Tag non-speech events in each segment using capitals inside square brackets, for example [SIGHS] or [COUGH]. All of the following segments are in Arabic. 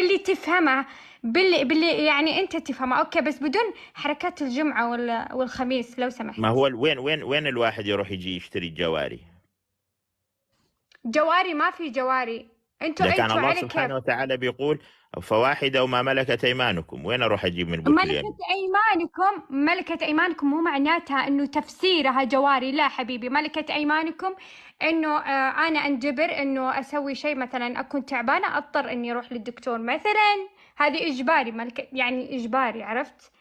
باللي تفهمه باللي باللي يعني انت تفهمه اوكي بس بدون حركات الجمعه والخميس لو سمحت ما هو وين وين وين الواحد يروح يجي يشتري الجواري جواري ما في جواري انتوا لكن انتوا الله سبحانه وتعالى بيقول فواحدة وما ملكت أيمانكم وين أروح أجيب من بطلين ملكة أيمانكم ملكة أيمانكم مو معناتها أنه تفسيرها جواري لا حبيبي ملكة أيمانكم أنه آه أنا أنجبر أنه أسوي شيء مثلا أكون تعبانة أضطر أني أروح للدكتور مثلا هذه إجباري ملكة يعني إجباري عرفت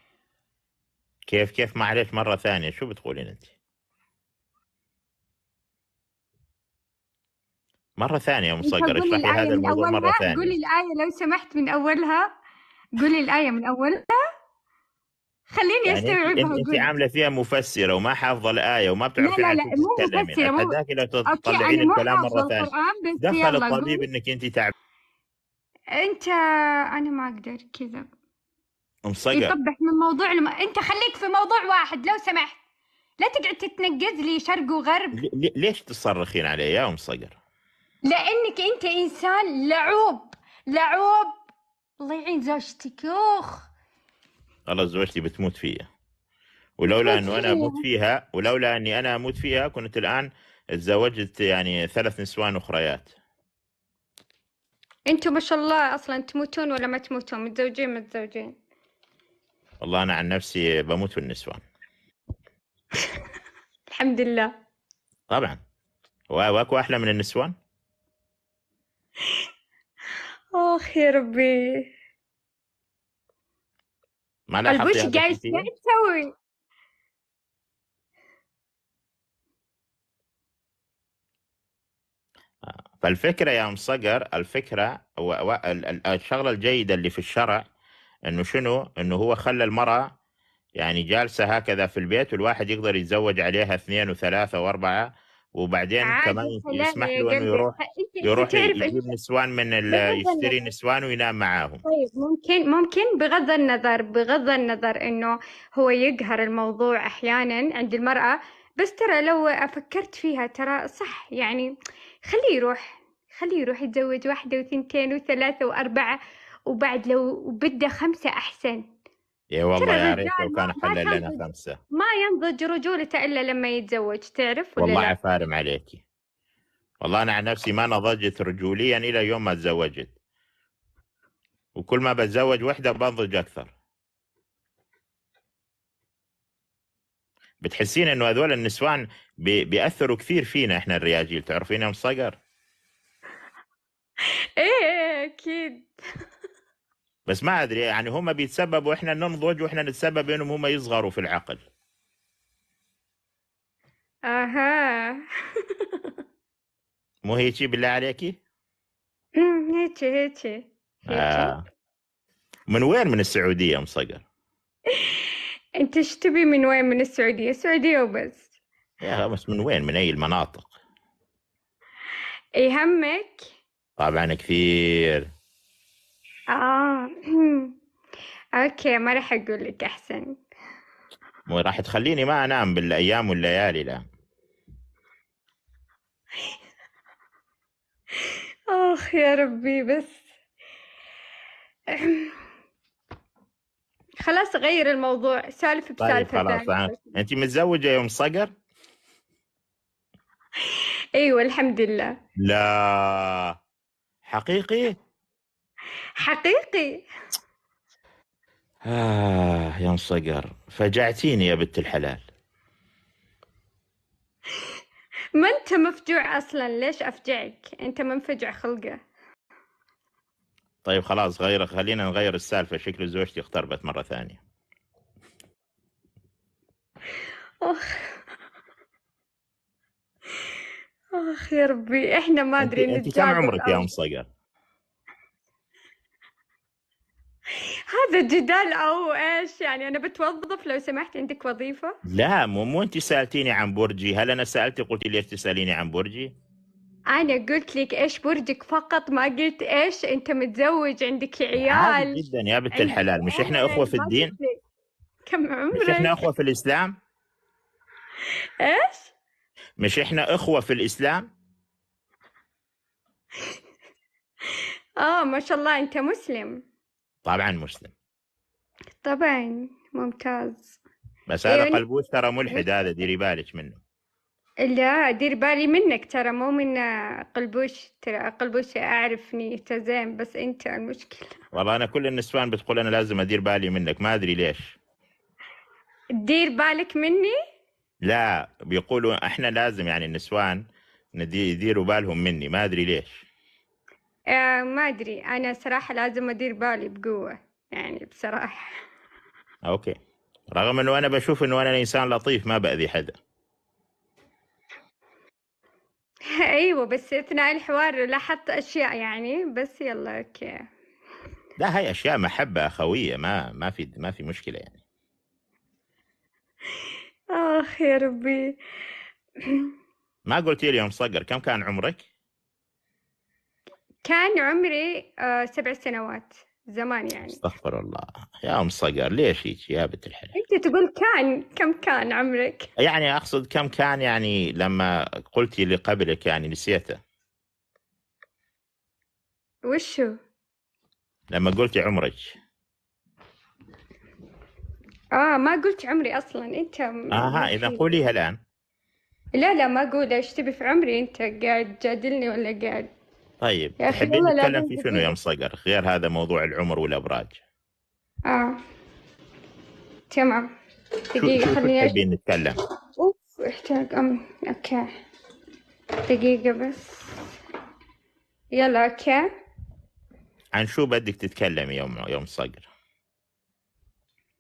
كيف كيف معلش مرة ثانية شو بتقولين أنت مرة ثانية يا مصقر اشرح لي هذا الموضوع مرة ثانية قولي الآية لو سمحت من أولها قولي الآية من أولها خليني يعني استوعبها انت عامله فيها مفسره وما حافظه الايه وما بتعرفي لا لا لا مو مفسره مو اتحداك لو تطلعين الكلام مره ثانيه دخل الطبيب انك انت تعب انت انا ما اقدر كذا مصقر يطبح من موضوع لما... انت خليك في موضوع واحد لو سمحت لا تقعد تتنقز لي شرق وغرب ليش تصرخين علي يا ام صقر لانك انت انسان لعوب لعوب الله يعين زوجتك يوخ والله زوجتي بتموت فيا ولولا انه انا اموت فيها ولولا اني انا اموت فيها كنت الان تزوجت يعني ثلاث نسوان اخريات انتم ما شاء الله اصلا تموتون ولا ما تموتون متزوجين متزوجين والله انا عن نفسي بموت في النسوان الحمد لله طبعا واكو احلى من النسوان اخ يا ربي معناها قلبوش قاعد قاعد تسوي آه، فالفكرة يا أم صقر الفكرة الشغلة الجيدة اللي في الشرع انه شنو انه هو خلى المرأة يعني جالسة هكذا في البيت والواحد يقدر يتزوج عليها اثنين وثلاثة واربعة وبعدين كمان يسمح له انه يروح يروح يجيب نسوان من يشتري نسوان وينام معاهم طيب ممكن ممكن بغض النظر بغض النظر انه هو يقهر الموضوع احيانا عند المراه بس ترى لو فكرت فيها ترى صح يعني خليه يروح خليه يروح يتزوج واحدة وثنتين وثلاثة وأربعة وبعد لو بده خمسة أحسن اي والله يا ريت لو كان حل لنا خمسة ما ينضج رجولته إلا لما يتزوج تعرف ولا والله لا؟ عفارم عليكي والله أنا عن نفسي ما نضجت رجوليا إلى يوم ما تزوجت وكل ما بتزوج وحدة بنضج أكثر بتحسين انه هذول النسوان بي بياثروا كثير فينا احنا الرياجيل تعرفينهم صقر [LAUGHS] ايه اكيد بس ما ادري يعني هم بيتسببوا احنا ننضج واحنا نتسبب انهم هم يصغروا في العقل اها [LAUGHS] مو هيجي بالله عليكي؟ امم هيجي هيجي آه. من وين من السعودية ام صقر؟ [LAUGHS] انت ايش تبي من وين من السعودية؟ سعودية وبس يا بس من وين؟ من اي المناطق؟ يهمك؟ إيه، طبعا كثير آه [LAUGHS] اوكي ما راح اقول لك احسن مو راح تخليني ما انام بالايام والليالي لا [LAUGHS] اخ يا ربي بس [CLEARS THROAT] خلاص غير الموضوع سالفة بسالفة طيب خلاص آه. انت متزوجة يوم صقر؟ [LAUGHS] ايوه الحمد لله لا حقيقي؟ حقيقي آه يا انصقر فجعتيني يا بنت الحلال ما انت مفجوع اصلا ليش افجعك انت منفجع خلقه طيب خلاص غير خلينا نغير السالفه شكل زوجتي اختربت مره ثانيه اخ اخ يا ربي احنا ما ادري انت كم عمرك يا ام صقر [LAUGHS] هذا جدال او ايش يعني انا بتوظف لو سمحت عندك وظيفه لا مو مو انت سالتيني عن برجي هل انا سالتك قلت ليش تساليني عن برجي انا قلت لك ايش برجك فقط ما قلت ايش انت متزوج عندك عيال جدا يا بنت الحلال مش احنا اخوه في الدين كم عمرك مش احنا اخوه في الاسلام ايش مش احنا اخوه في الاسلام اه ما شاء الله انت مسلم طبعا مسلم طبعا ممتاز بس هذا أيوة. يعني قلبوس ترى ملحد هذا ديري بالك منه لا دير بالي منك ترى مو من قلبوش ترى قلبوش اعرف نيته زين بس انت المشكله والله انا كل النسوان بتقول انا لازم ادير بالي منك ما ادري ليش دير بالك مني لا بيقولوا احنا لازم يعني النسوان يديروا بالهم مني ما ادري ليش آه ما أدري أنا صراحة لازم أدير بالي بقوة يعني بصراحة أوكي رغم أنه أنا بشوف أنه أنا إنسان لطيف ما بأذي حدا [LAUGHS] أيوة بس أثناء الحوار لاحظت أشياء يعني بس يلا أوكي لا هاي أشياء محبة أخوية ما ما في ما في مشكلة يعني [LAUGHS] آخ آه، يا ربي ما قلتي لي يوم صقر كم كان عمرك؟ كان عمري آه، سبع سنوات زمان يعني استغفر الله يا ام صقر ليش هيك يا بنت الحلال انت تقول كان كم كان عمرك يعني اقصد كم كان يعني لما قلتي اللي قبلك يعني نسيته وشو لما قلتي عمرك اه ما قلت عمري اصلا انت اها آه، اذا قوليها الان لا لا ما اقول ايش تبي في عمري انت قاعد تجادلني ولا قاعد طيب يا اخي والله نتكلم في شنو ام صقر غير هذا موضوع العمر والابراج اه تمام دقيقة خليني تحبين نتكلم اوف احتاج امر اوكي دقيقة بس يلا اوكي عن شو بدك تتكلمي يوم يوم صقر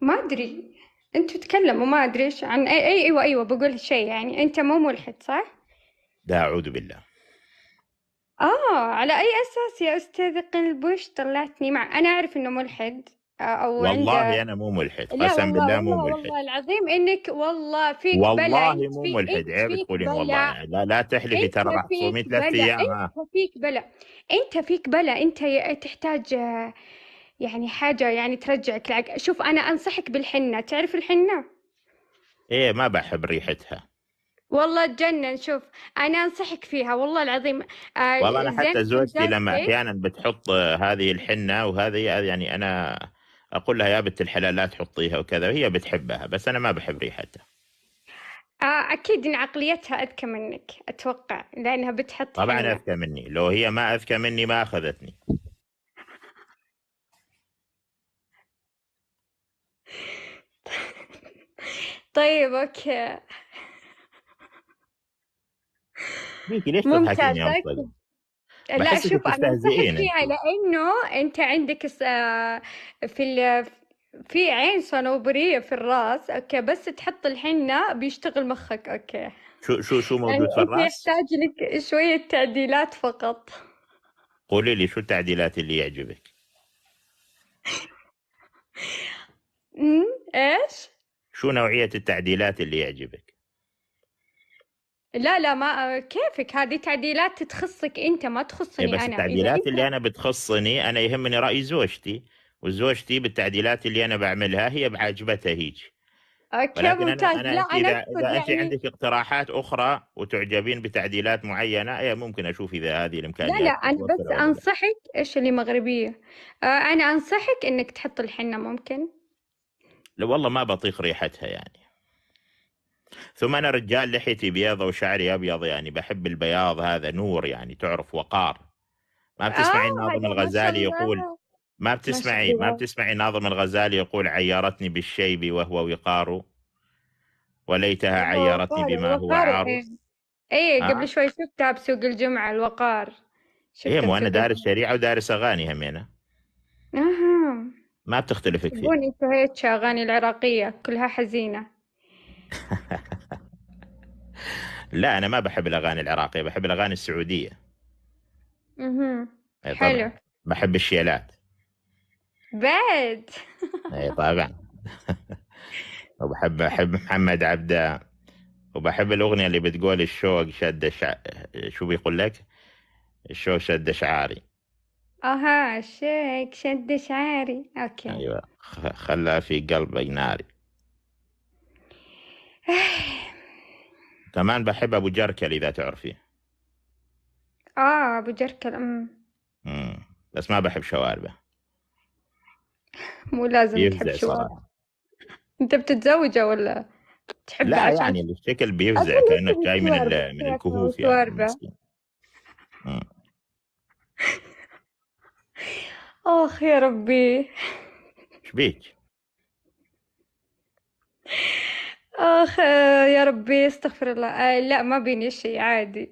ما ادري انتوا تكلموا ما ادري ايش عن اي ايوه ايوه بقول شيء يعني انت مو ملحد صح؟ لا اعوذ بالله آه، على أي أساس يا أستاذ قلبوش طلعتني مع أنا أعرف إنه ملحد آه، أو والله والله انا مو ملحد قسم بالله مو ملحد والله العظيم انك والله فيك والله بلع مو ملحد عيب تقولين والله لا لا تحلفي ترى راح تصومي ثلاث ايام انت فيك بلا انت فيك بلا انت تحتاج يعني حاجه يعني ترجعك لعق شوف انا انصحك بالحنه تعرف الحنه؟ ايه ما بحب ريحتها والله تجنن شوف انا انصحك فيها والله العظيم آه والله انا حتى زوجتي لما إيه؟ احيانا بتحط آه، هذه الحنه وهذه آه، يعني انا اقول لها يا بنت الحلال لا تحطيها وكذا وهي بتحبها بس انا ما بحب ريحتها آه اكيد ان عقليتها اذكى منك اتوقع لانها بتحط طبعا حنة. اذكى مني لو هي ما اذكى مني ما اخذتني [LAUGHS] طيب اوكي ميكي ليش تضحكين يا لا شوف انا فيها لانه انت عندك في في عين صنوبريه في الراس اوكي بس تحط الحنه بيشتغل مخك اوكي شو شو شو يعني موجود يعني في الراس؟ يحتاج لك شويه تعديلات فقط قولي لي شو التعديلات اللي يعجبك؟ [LAUGHS] ايش؟ شو نوعية التعديلات اللي يعجبك؟ لا لا ما آه، كيفك هذه تعديلات تخصك انت ما تخصني إيه بس انا التعديلات اللي انا بتخصني انا يهمني راي زوجتي وزوجتي بالتعديلات اللي انا بعملها هي بعجبتها هيك اوكي ممتاز لا انا اذا, إذا يعني... انت عندك اقتراحات اخرى وتعجبين بتعديلات معينه اي ممكن اشوف اذا هذه الامكانيات لا لا انا بس انصحك ايش اللي مغربيه آه، انا انصحك انك تحط الحنه ممكن لا والله ما بطيق ريحتها يعني ثم أنا رجال لحيتي بيضة وشعري أبيض يعني بحب البياض هذا نور يعني تعرف وقار ما بتسمعي آه، ناظم الغزالي يقول ما بتسمعي ما بتسمعي ناظم الغزالي يقول عيرتني بالشيب وهو وقار وليتها عيرتني بما هو عار يعني. اي آه. قبل شوي شفتها بسوق الجمعة الوقار اي مو انا دارس شريعة ودارس اغاني همينة اها ما بتختلف كثير انتوا هيك اغاني العراقية كلها حزينة لا انا ما بحب الاغاني العراقيه بحب الاغاني السعوديه اها حلو بحب الشيلات بعد اي طبعا [LAUGHS] وبحب احب محمد عبده وبحب الاغنيه اللي بتقول الشوق شد شع... شو بيقول لك الشوق شد شعاري اها الشوق شد شعاري اوكي ايوه خلى في قلبك ناري [SIGHS] كمان بحب أبو جركل إذا تعرفيه آه أبو جركل أم بس ما بحب شواربه مو لازم تحب شواربه أنت بتتزوجه ولا تحب لا عشان... يعني الشكل بيفزع كأنه جاي من ال... من الكهوف يعني [LAUGHS] آخ يا ربي ايش بيك؟ اخ آه، يا ربي استغفر الله آه لا ما بيني شيء عادي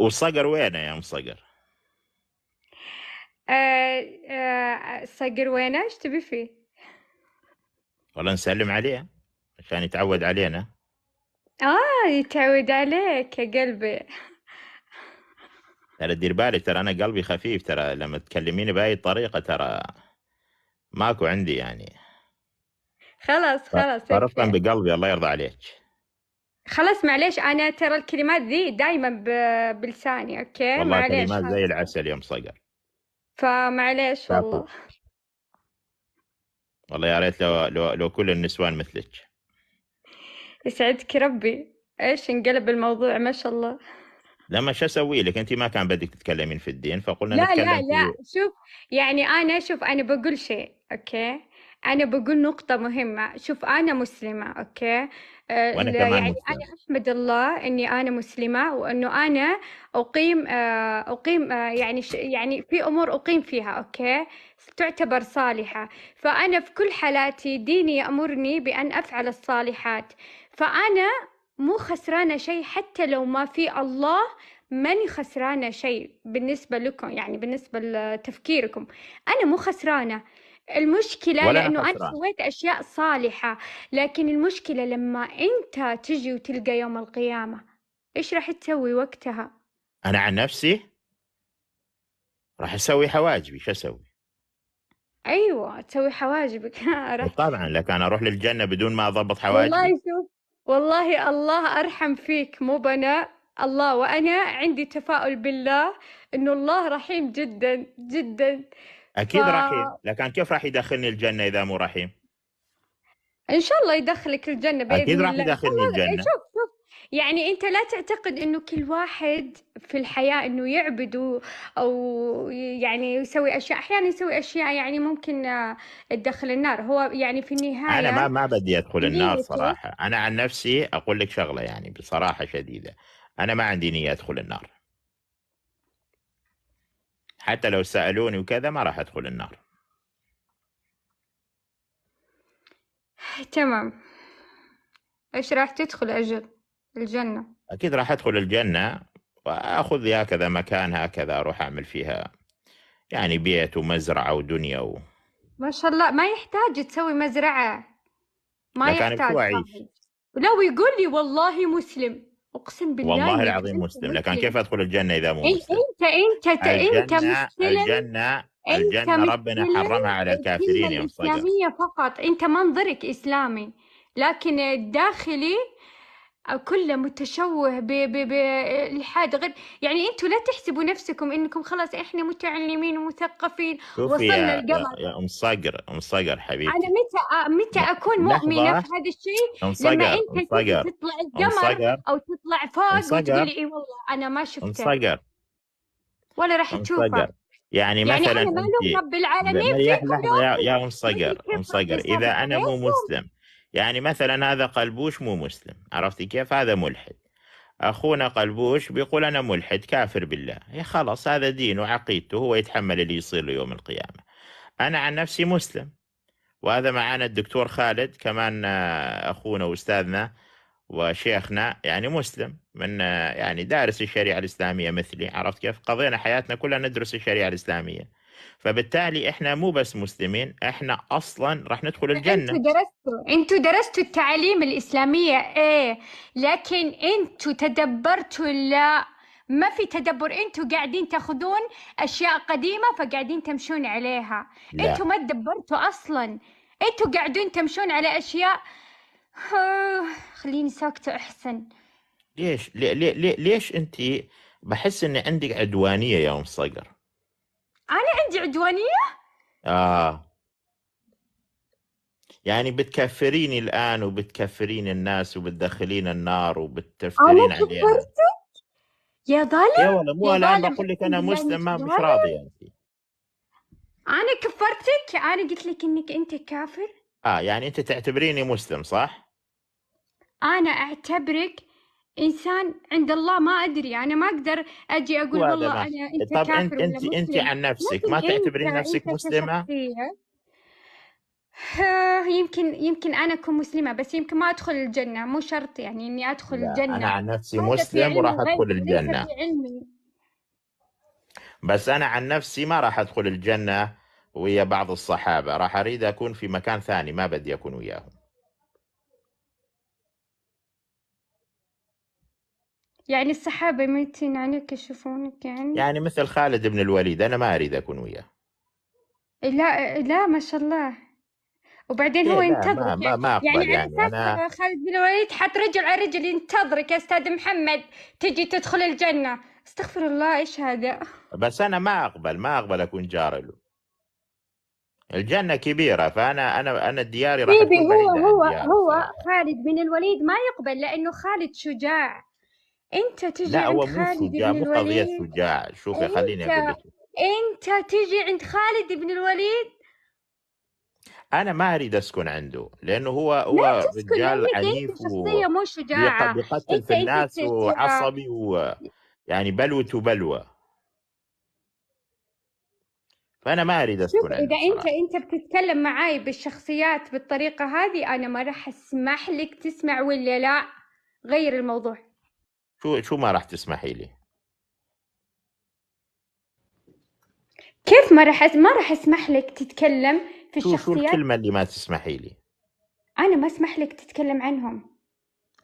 وصقر وينه يا ام صقر؟ آه آه وينه ايش تبي فيه؟ والله نسلم عليه عشان يتعود علينا اه يتعود عليك يا قلبي ترى دير بالك ترى انا قلبي خفيف ترى لما تكلميني باي طريقه ترى ماكو عندي يعني خلاص طيب، خلاص صرفت طيب، بقلبي الله يرضى عليك خلاص معليش انا ترى الكلمات ذي دائما بلساني اوكي والله معليش كلمات زي العسل يوم صقر فمعليش والله والله يا ريت لو لو لو كل النسوان مثلك يسعدك ربي ايش انقلب الموضوع ما شاء الله لما شو اسوي لك انت ما كان بدك تتكلمين في الدين فقلنا لا لا لا شوف يعني انا شوف انا بقول شيء اوكي أنا بقول نقطة مهمة شوف أنا مسلمة أوكي آه، وأنا يعني مسلم. أنا أحمد الله إني أنا مسلمة وإنه أنا أقيم آه، أقيم آه، يعني يعني في أمور أقيم فيها أوكي تعتبر صالحة فأنا في كل حالاتي ديني يأمرني بأن أفعل الصالحات فأنا مو خسرانة شيء حتى لو ما في الله ماني خسرانة شيء بالنسبة لكم يعني بالنسبة لتفكيركم أنا مو خسرانة المشكلة لأنه أنا سويت أشياء صالحة لكن المشكلة لما أنت تجي وتلقى يوم القيامة إيش راح تسوي وقتها أنا عن نفسي راح أسوي حواجبي شو أسوي أيوة تسوي حواجبك [LAUGHS] إيه، طبعا لك أنا أروح للجنة بدون ما أضبط حواجبي والله شوف والله الله أرحم فيك مو بنا الله وأنا عندي تفاؤل بالله إنه الله رحيم جدا جدا اكيد ف... رحيم لكن كيف راح يدخلني الجنه اذا مو رحيم ان شاء الله يدخلك الجنه باذن اكيد راح يدخلني إيه، الجنه شوف شوف يعني انت لا تعتقد انه كل واحد في الحياه انه يعبد او يعني يسوي اشياء احيانا يسوي اشياء يعني ممكن آه، تدخل النار هو يعني في النهايه انا ما ما بدي ادخل النار صراحه انا عن نفسي اقول لك شغله يعني بصراحه شديده انا ما عندي نيه ادخل النار حتى لو سألوني وكذا ما راح أدخل النار تمام إيش راح تدخل أجل الجنة أكيد راح أدخل الجنة وأخذ هكذا مكان هكذا أروح أعمل فيها يعني بيت ومزرعة ودنيا و... ما شاء الله ما يحتاج تسوي مزرعة ما يحتاج ولو يقول لي والله مسلم اقسم بالله والله العظيم مسلم لكن كيف ادخل الجنه اذا مو إيه، مسلم؟ انت انت انت الجنه الجنه الجنه ربنا حرمها على الكافرين يا اسلاميه فقط انت منظرك اسلامي لكن الداخلي كله متشوه بالحاد غير يعني انتم لا تحسبوا نفسكم انكم خلاص احنا متعلمين ومثقفين وصلنا القمر يا ام صقر ام صقر حبيبي انا متى متى اكون مؤمنه في هذا الشيء لما انت تطلع القمر او تطلع فوق وتقولي اي والله انا ما شفته صقر ولا راح تشوفه يعني, يعني مثلا يعني انا ما رب العالمين يا ام صقر ام صقر اذا انا مو مسلم يعني مثلا هذا قلبوش مو مسلم عرفتي كيف هذا ملحد أخونا قلبوش بيقول أنا ملحد كافر بالله يا إيه خلاص هذا دينه وعقيدته هو يتحمل اللي يصير له يوم القيامة أنا عن نفسي مسلم وهذا معانا الدكتور خالد كمان آه، أخونا وأستاذنا وشيخنا يعني مسلم من آه، يعني دارس الشريعة الإسلامية مثلي عرفت كيف قضينا حياتنا كلها ندرس الشريعة الإسلامية فبالتالي احنا مو بس مسلمين احنا اصلا راح ندخل الجنه انتوا درستوا انتوا درستوا التعاليم الاسلاميه ايه لكن انتوا تدبرتوا لا ما في تدبر انتوا قاعدين تاخذون اشياء قديمه فقاعدين تمشون عليها انتوا ما تدبرتوا اصلا انتوا قاعدين تمشون على اشياء خليني ساكته احسن ليش ليه ليه ليش انت بحس ان عندك عدوانيه يا ام صقر انا عندي عدوانيه اه يعني بتكفريني الان وبتكفرين الناس وبتدخلين النار وبتفترين علينا يا ظالم يا والله مو الان بقول لك انا يعني مسلم ما مش راضي انت انا كفرتك انا قلت لك انك انت كافر اه يعني انت تعتبريني مسلم صح انا اعتبرك انسان عند الله ما ادري انا ما اقدر اجي اقول والله انا انت طب كافر انت انت, انت عن نفسك ما تعتبرين نفسك مسلمه؟ [SIGHS] يمكن يمكن انا اكون مسلمه بس يمكن ما ادخل الجنه مو شرط يعني اني ادخل الجنه انا عن نفسي مسلم وراح ادخل الجنه بس انا عن نفسي ما راح ادخل الجنه ويا بعض الصحابه راح اريد اكون في مكان ثاني ما بدي اكون وياهم يعني السحابة ميتين عليك يشوفونك يعني يعني مثل خالد بن الوليد أنا ما أريد أكون وياه لا لا ما شاء الله وبعدين إيه، هو ينتظرك ما ما يعني. ما يعني, يعني, يعني أنا خالد بن الوليد حط رجل على رجل ينتظرك يا أستاذ محمد تجي تدخل الجنة استغفر الله إيش هذا بس أنا ما أقبل ما أقبل أكون جار له الجنة كبيرة فأنا أنا أنا دياري راح تكون هو هو هو خالد بن الوليد ما يقبل لأنه خالد شجاع انت تجي لا هو مو شجاع مو قضية شجاع شوفي خليني أقول لك انت تجي عند خالد بن الوليد أنا ما أريد أسكن عنده لأنه هو هو رجال عنيف انت شخصية مو شجاعة بيقتل في الناس وعصبي وعصبي ويعني بلوته بلوى فأنا ما أريد شوف عنده اذا انت صراحة انت بتتكلم معاي بالشخصيات بالطريقة هذه انا ما راح اسمح لك تسمع ولا لا غير الموضوع شو شو ما راح تسمحي لي كيف ما راح ما راح اسمح لك تتكلم في شو شو الكلمة اللي ما تسمحي لي انا ما اسمح لك تتكلم عنهم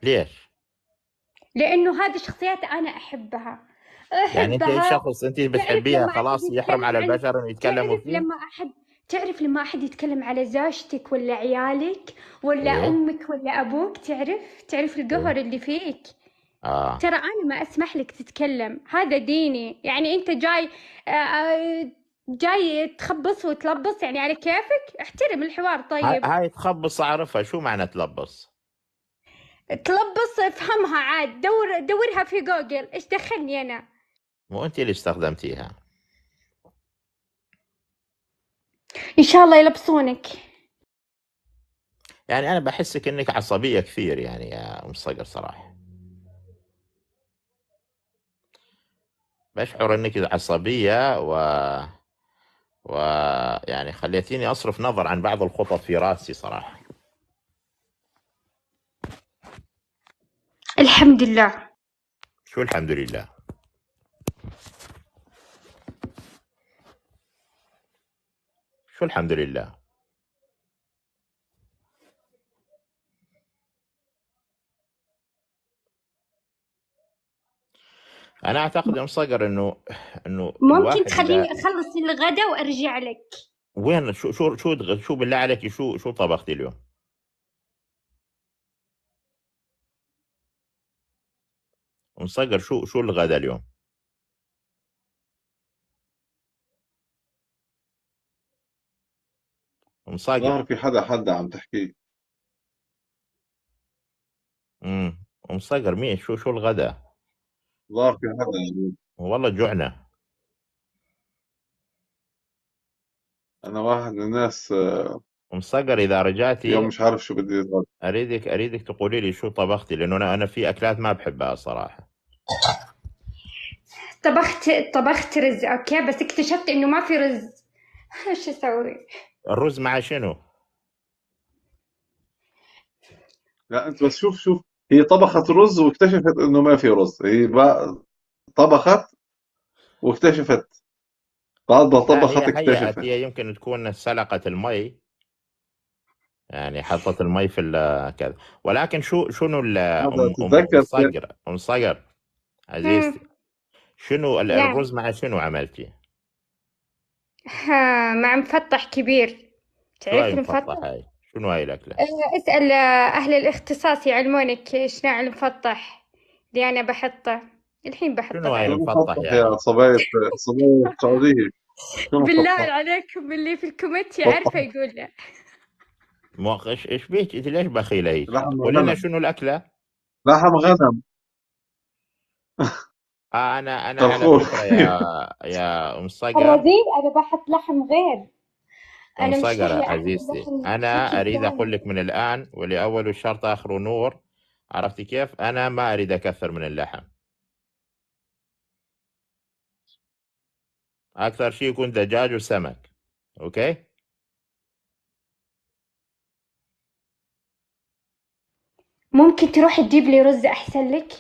ليش لانه هذه شخصيات انا احبها احبها يعني انت شخص انت بتحبيها خلاص يحرم على البشر انه يتكلموا فيه لما احد تعرف لما احد يتكلم على زوجتك ولا عيالك ولا إيه. امك ولا ابوك تعرف تعرف القهر أيوه. اللي فيك آه. ترى أنا ما أسمح لك تتكلم هذا ديني يعني أنت جاي آه، آه، جاي تخبص وتلبص يعني على كيفك احترم الحوار طيب هاي تخبص أعرفها شو معنى تلبص تلبص افهمها عاد دور دورها في جوجل ايش دخلني أنا مو أنت اللي استخدمتيها إن شاء الله يلبسونك يعني أنا بحسك أنك عصبية كثير يعني يا أم صقر صراحة بشعر انك عصبيه و ويعني خليتيني اصرف نظر عن بعض الخطط في راسي صراحه الحمد لله شو الحمد لله شو الحمد لله انا اعتقد ام صقر انه انه ممكن تخليني اخلص الغداء وارجع لك وين شو شو شو شو بالله عليك شو شو طبختي اليوم؟ ام صقر شو شو الغداء اليوم؟ ام صقر في حدا حدا عم تحكي امم ام صقر مين شو شو الغداء؟ ظهر في هذا والله جوعنا انا واحد من الناس آه، ام صقر اذا رجعتي يوم مش عارف شو بدي اريدك اريدك تقولي لي شو طبختي لانه انا انا في اكلات ما بحبها صراحه طبخت طبخت رز اوكي بس اكتشفت انه ما في رز ايش [LAUGHS] اسوي؟ الرز مع شنو؟ لا انت بس شوف شوف هي طبخت رز واكتشفت انه ما في رز هي بقى طبخت واكتشفت بعد ما يعني طبخت اكتشفت هي يمكن تكون سلقت المي يعني حطت المي في كذا ولكن شو شنو ال ام صقر ام صقر عزيزتي شنو نعم. الرز مع شنو عملتي؟ مع مفتح كبير تعرف المفتح؟ هاي. شنو هاي الأكلة؟ أه، اسأل آه، أهل الاختصاص يعلمونك ايش نوع المفطح اللي أنا بحطه الحين بحطه شنو هاي المفطح يعني؟ يا صبايا صبايا السعودية بالله عليكم اللي في الكومنت يعرفه يقول له مو ايش ايش بيك انت ليش بخيل هيك؟ قول لنا شنو الاكله؟ لحم غنم آه انا انا على يا يا ام صقر انا بحط لحم غير صقرة عزيزتي أنا أريد أقول لك من الآن ولأول الشرط آخر نور عرفتي كيف أنا ما أريد أكثر من اللحم أكثر شيء يكون دجاج وسمك أوكي ممكن تروح تجيب لي رز أحسن لك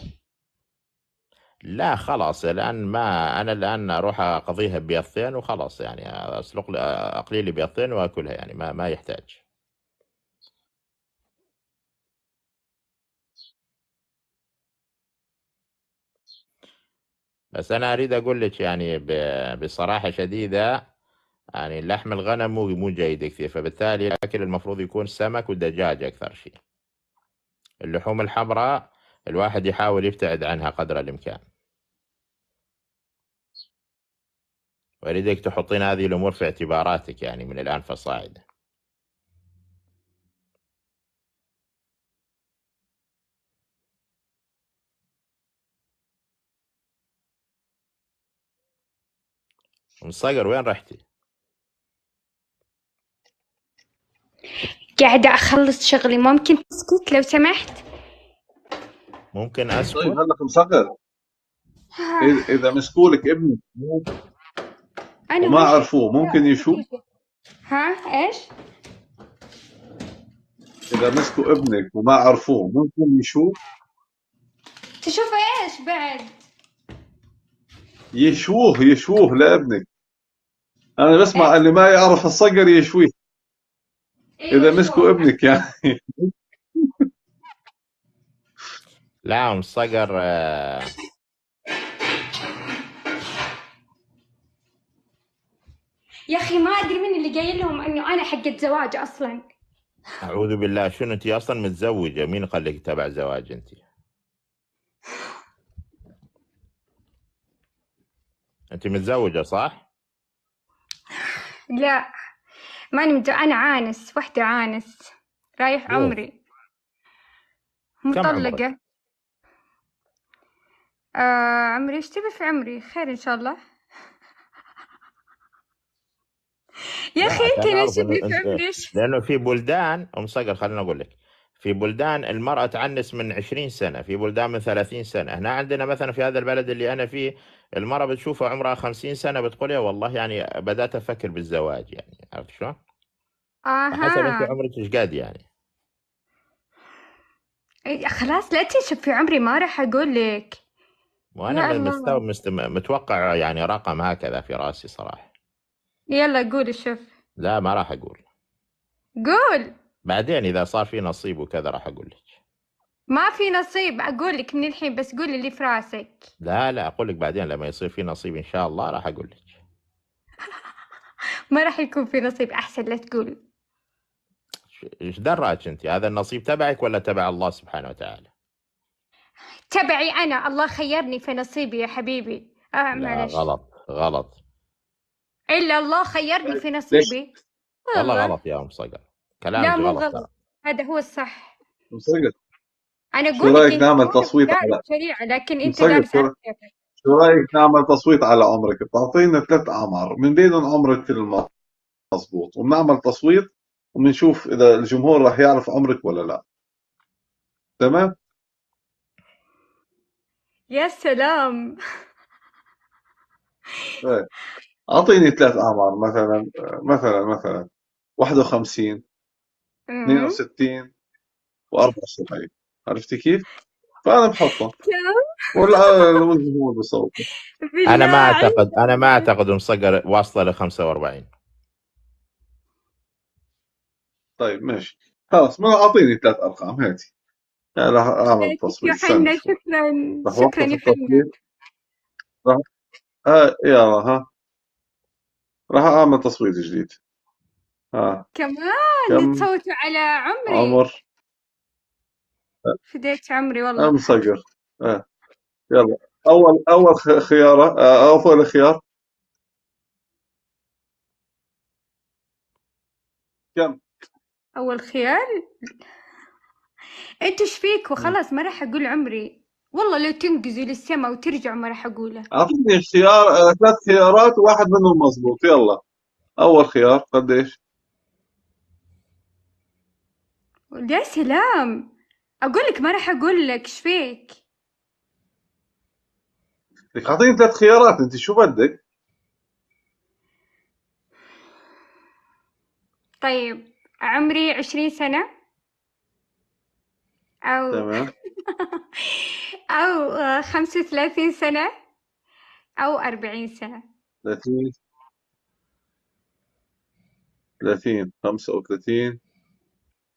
لا خلاص الان ما انا الان اروح اقضيها بيضتين وخلاص يعني اسلق لي اقلي لي بيضتين واكلها يعني ما ما يحتاج بس انا اريد اقول لك يعني بصراحه شديده يعني لحم الغنم مو مو جيد كثير فبالتالي الاكل المفروض يكون سمك ودجاج اكثر شيء اللحوم الحمراء الواحد يحاول يبتعد عنها قدر الامكان واريدك تحطين هذه الأمور في اعتباراتك يعني من الآن فصاعدا ام صقر وين رحتي؟ قاعدة أخلص شغلي ممكن تسكت لو سمحت؟ ممكن أسكت؟ طيب هلا صقر آه. إذا مسكولك ابنك انا ما عرفوه ممكن يشوف ها ايش اذا مسكوا ابنك وما عرفوه ممكن يشوف تشوف ايش بعد يشوه يشوه لابنك انا بسمع إيه؟ اللي ما يعرف الصقر يشويه إيه اذا مسكوا ابنك يعني لا الصقر يا اخي ما ادري من اللي قايل لهم انه انا حقت زواج اصلا اعوذ بالله شنو انت اصلا متزوجه مين قال لك تبع زواج انت انت متزوجه صح لا ماني متزوجة انا عانس وحده عانس رايح عمري مطلقه آه عمري ايش تبي في عمري خير ان شاء الله يا اخي انت ايش ليش لانه في بلدان ام صقر خليني اقول لك في بلدان المرأة تعنس من 20 سنة في بلدان من 30 سنة هنا عندنا مثلا في هذا البلد اللي أنا فيه المرأة بتشوفها عمرها 50 سنة بتقول يا والله يعني بدأت أفكر بالزواج يعني عرفت شلون؟ أها حسب أنت عمرك إيش قد يعني إيه، خلاص لا تشوف في عمري ما راح أقول لك وأنا مستوى مستوى متوقع يعني رقم هكذا في راسي صراحة يلا قول شوف لا ما راح اقول قول بعدين اذا صار في نصيب وكذا راح اقول لك ما في نصيب اقول لك من الحين بس قول اللي في راسك لا لا اقول لك بعدين لما يصير في نصيب ان شاء الله راح اقول لك [LAUGHS] ما راح يكون في نصيب احسن لا تقول ايش دراك انت هذا النصيب تبعك ولا تبع الله سبحانه وتعالى تبعي انا الله خيرني في نصيبي يا حبيبي آه لا غلط غلط الا الله خيرني في نصيبي والله غلط يا ام صقر كلامك لا مو غلط, هذا هو الصح ام صقر انا اقول شو رايك نعمل تصويت على شريعة لكن انت لا شو رايك نعمل تصويت على عمرك بتعطينا ثلاث اعمار من بينهم عمرك المضبوط وبنعمل تصويت وبنشوف اذا الجمهور راح يعرف عمرك ولا لا تمام يا سلام طيب. اعطيني ثلاث اعمار مثلا مثلا مثلا 51 62 و74 عرفتي كيف؟ فانا بحطه كم؟ بصوت انا ما اعتقد انا ما اعتقد مصقر واصله ل 45 طيب ماشي خلاص ما اعطيني ثلاث ارقام هاتي راح اعمل تصويت يوحنا شكرا شكرا يوحنا آه يلا ها راح أعمل تصويت جديد آه. كمان كم... تصوتوا على عمري عمر فديت عمري والله أم صقر آه. يلا أول أول خيارة آه، أول خيار كم أول خيار انت إيش فيك وخلاص ما راح أقول عمري والله لو تنقزوا للسماء وترجعوا ما راح أقوله أعطيني خيار آه، ثلاث خيارات وواحد منهم مظبوط يلا أول خيار قديش؟ يا سلام أقول لك ما راح أقول لك إيش فيك لك أعطيني ثلاث خيارات أنت شو بدك؟ طيب عمري عشرين سنة أو تمام [LAUGHS] أو 35 سنة أو 40 سنة 30 30 35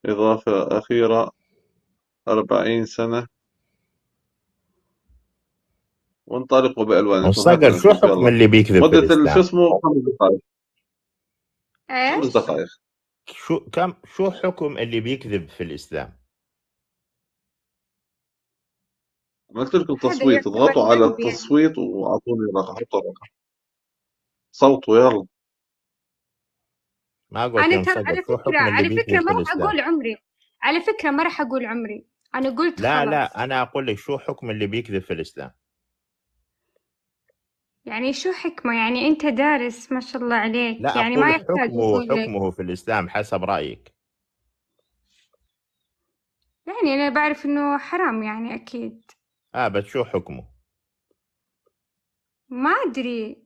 إضافة أخيرة 40 سنة وانطلقوا بألوان مصقر شو حكم اللي بيكذب مدة شو اسمه خمس دقائق ايش؟ خمس دقائق شو كم شو حكم اللي بيكذب في الإسلام؟ قلت لكم تصويت اضغطوا على التصويت واعطوني رقم حطوا رقم صوتوا يلا ما اقول انا ترى على فكره على فكره ما راح اقول عمري على فكره ما راح اقول عمري انا قلت لا خلاص. لا انا اقول لك شو حكم اللي بيكذب في الاسلام يعني شو حكمه يعني انت دارس ما شاء الله عليك لا يعني ما يحتاج حكمه حكمه في الاسلام حسب رايك يعني انا بعرف انه حرام يعني اكيد اه بس شو حكمه ما أدري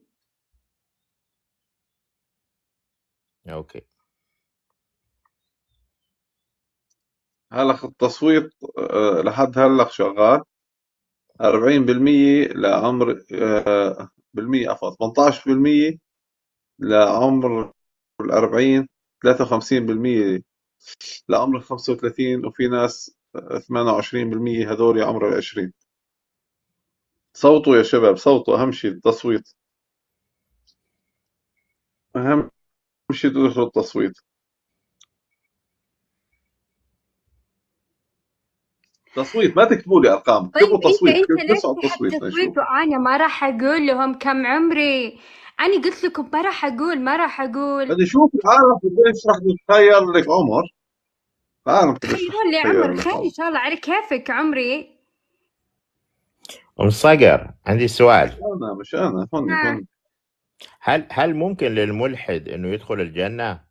اوكي هلا التصويت آه، لحد هلا شغال 40% لعمر آه، بالمية عفوا 18% لعمر ال 40 53% لعمر ال 35 وفي ناس 28% آه، هذول عمر ال 20 صوتوا يا شباب صوتوا أهم شيء التصويت أهم شيء تدخلوا التصويت تصويت ما تكتبوا لي ارقام طيب اكتبوا تصويت انت ليش تصويت وانا ما راح اقول لهم كم عمري انا قلت لكم ما راح اقول ما راح اقول بدي اشوف العالم ليش راح تتخيل لك عمر العالم تخيل لي عمر خلي ان شاء الله على كيفك عمري ام صقر عندي سؤال انا مش انا فندي آه. هل هل ممكن للملحد انه يدخل الجنه؟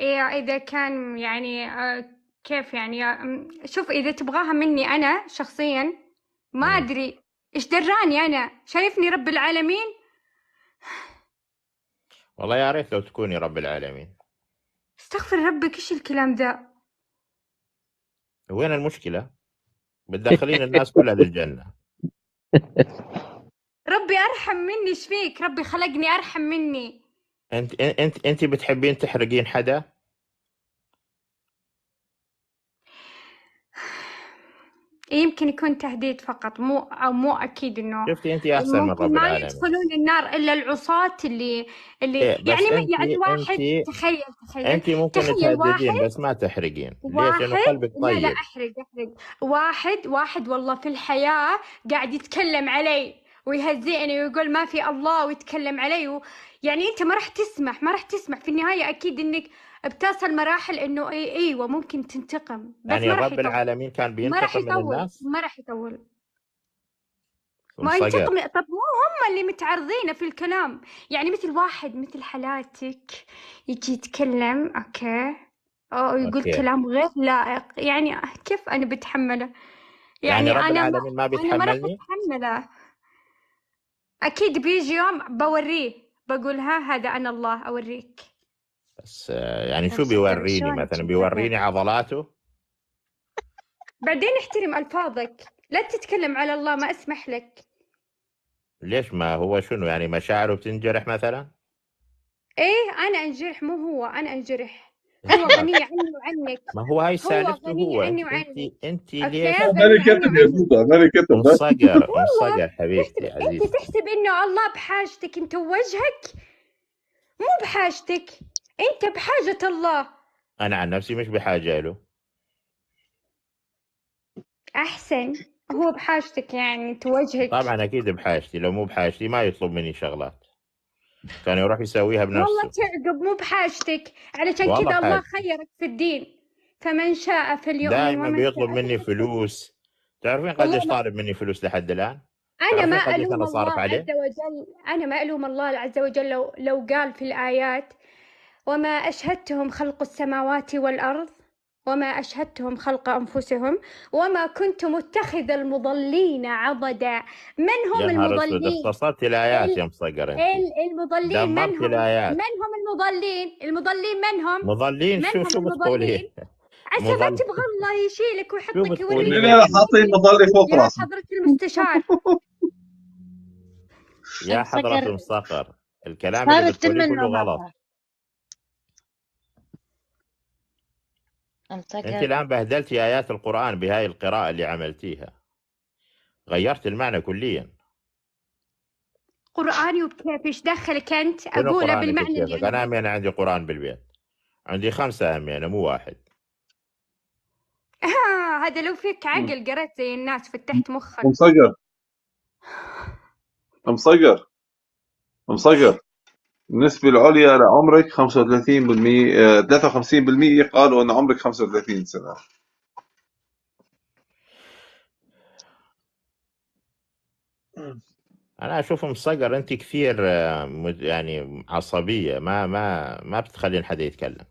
إيه إذا كان يعني آه، كيف يعني آه، شوف إذا تبغاها مني أنا شخصيا ما أدري إيش دراني أنا شايفني رب العالمين والله يا ريت لو تكوني رب العالمين استغفر ربك ايش الكلام ذا وين المشكلة بتدخلين الناس كلها للجنة [LAUGHS] ربي ارحم مني ايش فيك ربي خلقني ارحم مني انت انت انت بتحبين تحرقين حدا يمكن يكون تهديد فقط مو أو مو اكيد انه شفتي انت احسن من رب ما يدخلون النار الا العصاة اللي اللي إيه يعني انتي يعني واحد انتي تخيل تخيل انت ممكن تهددين بس ما تحرقين ليش لانه قلبك طيب لا, لا طيب. احرق احرق واحد واحد والله في الحياة قاعد يتكلم علي ويهزئني ويقول ما في الله ويتكلم علي و يعني انت ما راح تسمح ما راح تسمح في النهاية اكيد انك بتصل مراحل انه اي ايوه ممكن تنتقم بس يعني ما رح رب يطول. العالمين كان بينتقم ما راح يطول من الناس ما راح يطول ما ينتقم طب مو هم اللي متعرضين في الكلام يعني مثل واحد مثل حالاتك يجي يتكلم اوكي او يقول أوكي. كلام غير لائق يعني كيف انا بتحمله يعني, يعني رب انا العالمين ما بيتحملني انا ما راح اتحمله اكيد بيجي يوم بوريه بقول ها هذا انا الله اوريك بس آه، يعني شو بيوريني مثلا بيوريني عضلاته بعدين احترم الفاظك لا تتكلم على الله ما اسمح لك ليش ما هو شنو يعني مشاعره بتنجرح مثلا ايه انا انجرح مو هو انا انجرح هو [LAUGHS] غني عني وعنك ما هو هاي سالفته هو, هو. عني وعنك انت ليش كتب يا كتب انصقر انصقر حبيبتي عزيزتي انت تحسب انه الله بحاجتك انت وجهك مو بحاجتك أنت إيه، بحاجة طيب، الله أنا عن نفسي مش بحاجة له أحسن هو بحاجتك يعني توجهك طبعا أكيد بحاجتي لو مو بحاجتي ما يطلب مني شغلات كان يروح يسويها بنفسه والله تعقب مو بحاجتك علشان كذا الله خيرك في الدين فمن شاء فليؤمن دائما بيطلب مني فلوس تعرفين قديش طالب مني فلوس لحد الآن؟ أنا ما ألوم الله عليه؟ عز وجل أنا ما ألوم الله عز وجل لو لو قال في الآيات وما أشهدتهم خلق السماوات والأرض وما أشهدتهم خلق أنفسهم وما كنت متخذ المضلين عضدا من هم المضلين اختصرت الآيات يا مصقر المضلين من هم الآيات. من هم المضلين المضلين من هم مضلين من شو شو بتقولين [LAUGHS] عسى ما تبغى الله يشيلك ويحطك يوريك حاطين مضلي فوق راسي حضرة المستشار يا حضرة المصقر الكلام اللي بتقوليه كله غلط أمسكها أنت الآن بهدلتي آيات القرآن بهاي القراءة اللي عملتيها غيرت المعنى كليا قرآني وكيف إيش دخلك أنت أقوله بالمعنى اللي أنا أمين عندي قرآن بالبيت عندي خمسة أمينة مو واحد آه، هذا لو فيك عقل قريت زي الناس فتحت مخك مصقر مصقر مصقر النسبة العليا لعمرك 35% 53% آه، قالوا أن عمرك 35 سنة انا اشوف مصقر انت كثير آه، يعني عصبيه ما ما ما بتخلين حدا يتكلم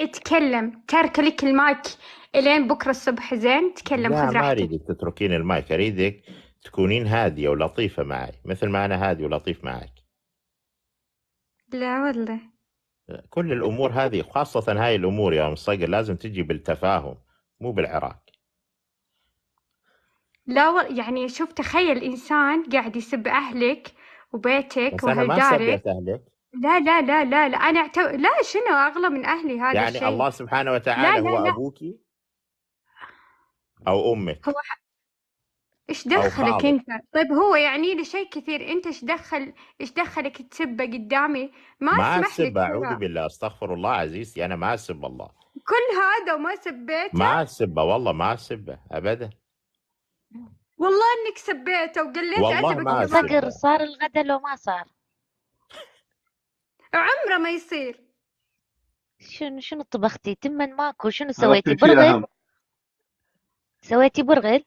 اتكلم ترك لك المايك الين بكره الصبح زين تكلم لا ما اريدك تتركين المايك اريدك تكونين هادية ولطيفة معي مثل ما أنا هادي ولطيف معك لا والله كل الأمور هذه خاصة هاي الأمور يا أم صقر لازم تجي بالتفاهم مو بالعراك لا و... يعني شوف تخيل إنسان قاعد يسب أهلك وبيتك وهالدارك لا لا لا لا لا أنا أعتو... لا شنو أغلى من أهلي هذا يعني الشيء يعني الله سبحانه وتعالى لا لا هو لا. أبوكي أو أمك هو ايش دخلك انت طيب هو يعني لي شيء كثير انت ايش دخل ايش دخلك تسبه قدامي ما, ما اسمح لك اعوذ بالله استغفر الله عزيزتي يعني انا ما اسب الله كل هذا وما سبيته ما اسبه والله ما اسبه ابدا والله انك سبيته وقليت والله ما صقر صار الغدا لو ما صار عمره ما يصير شنو شنو طبختي تمن ماكو شنو سويتي برغل سويتي برغل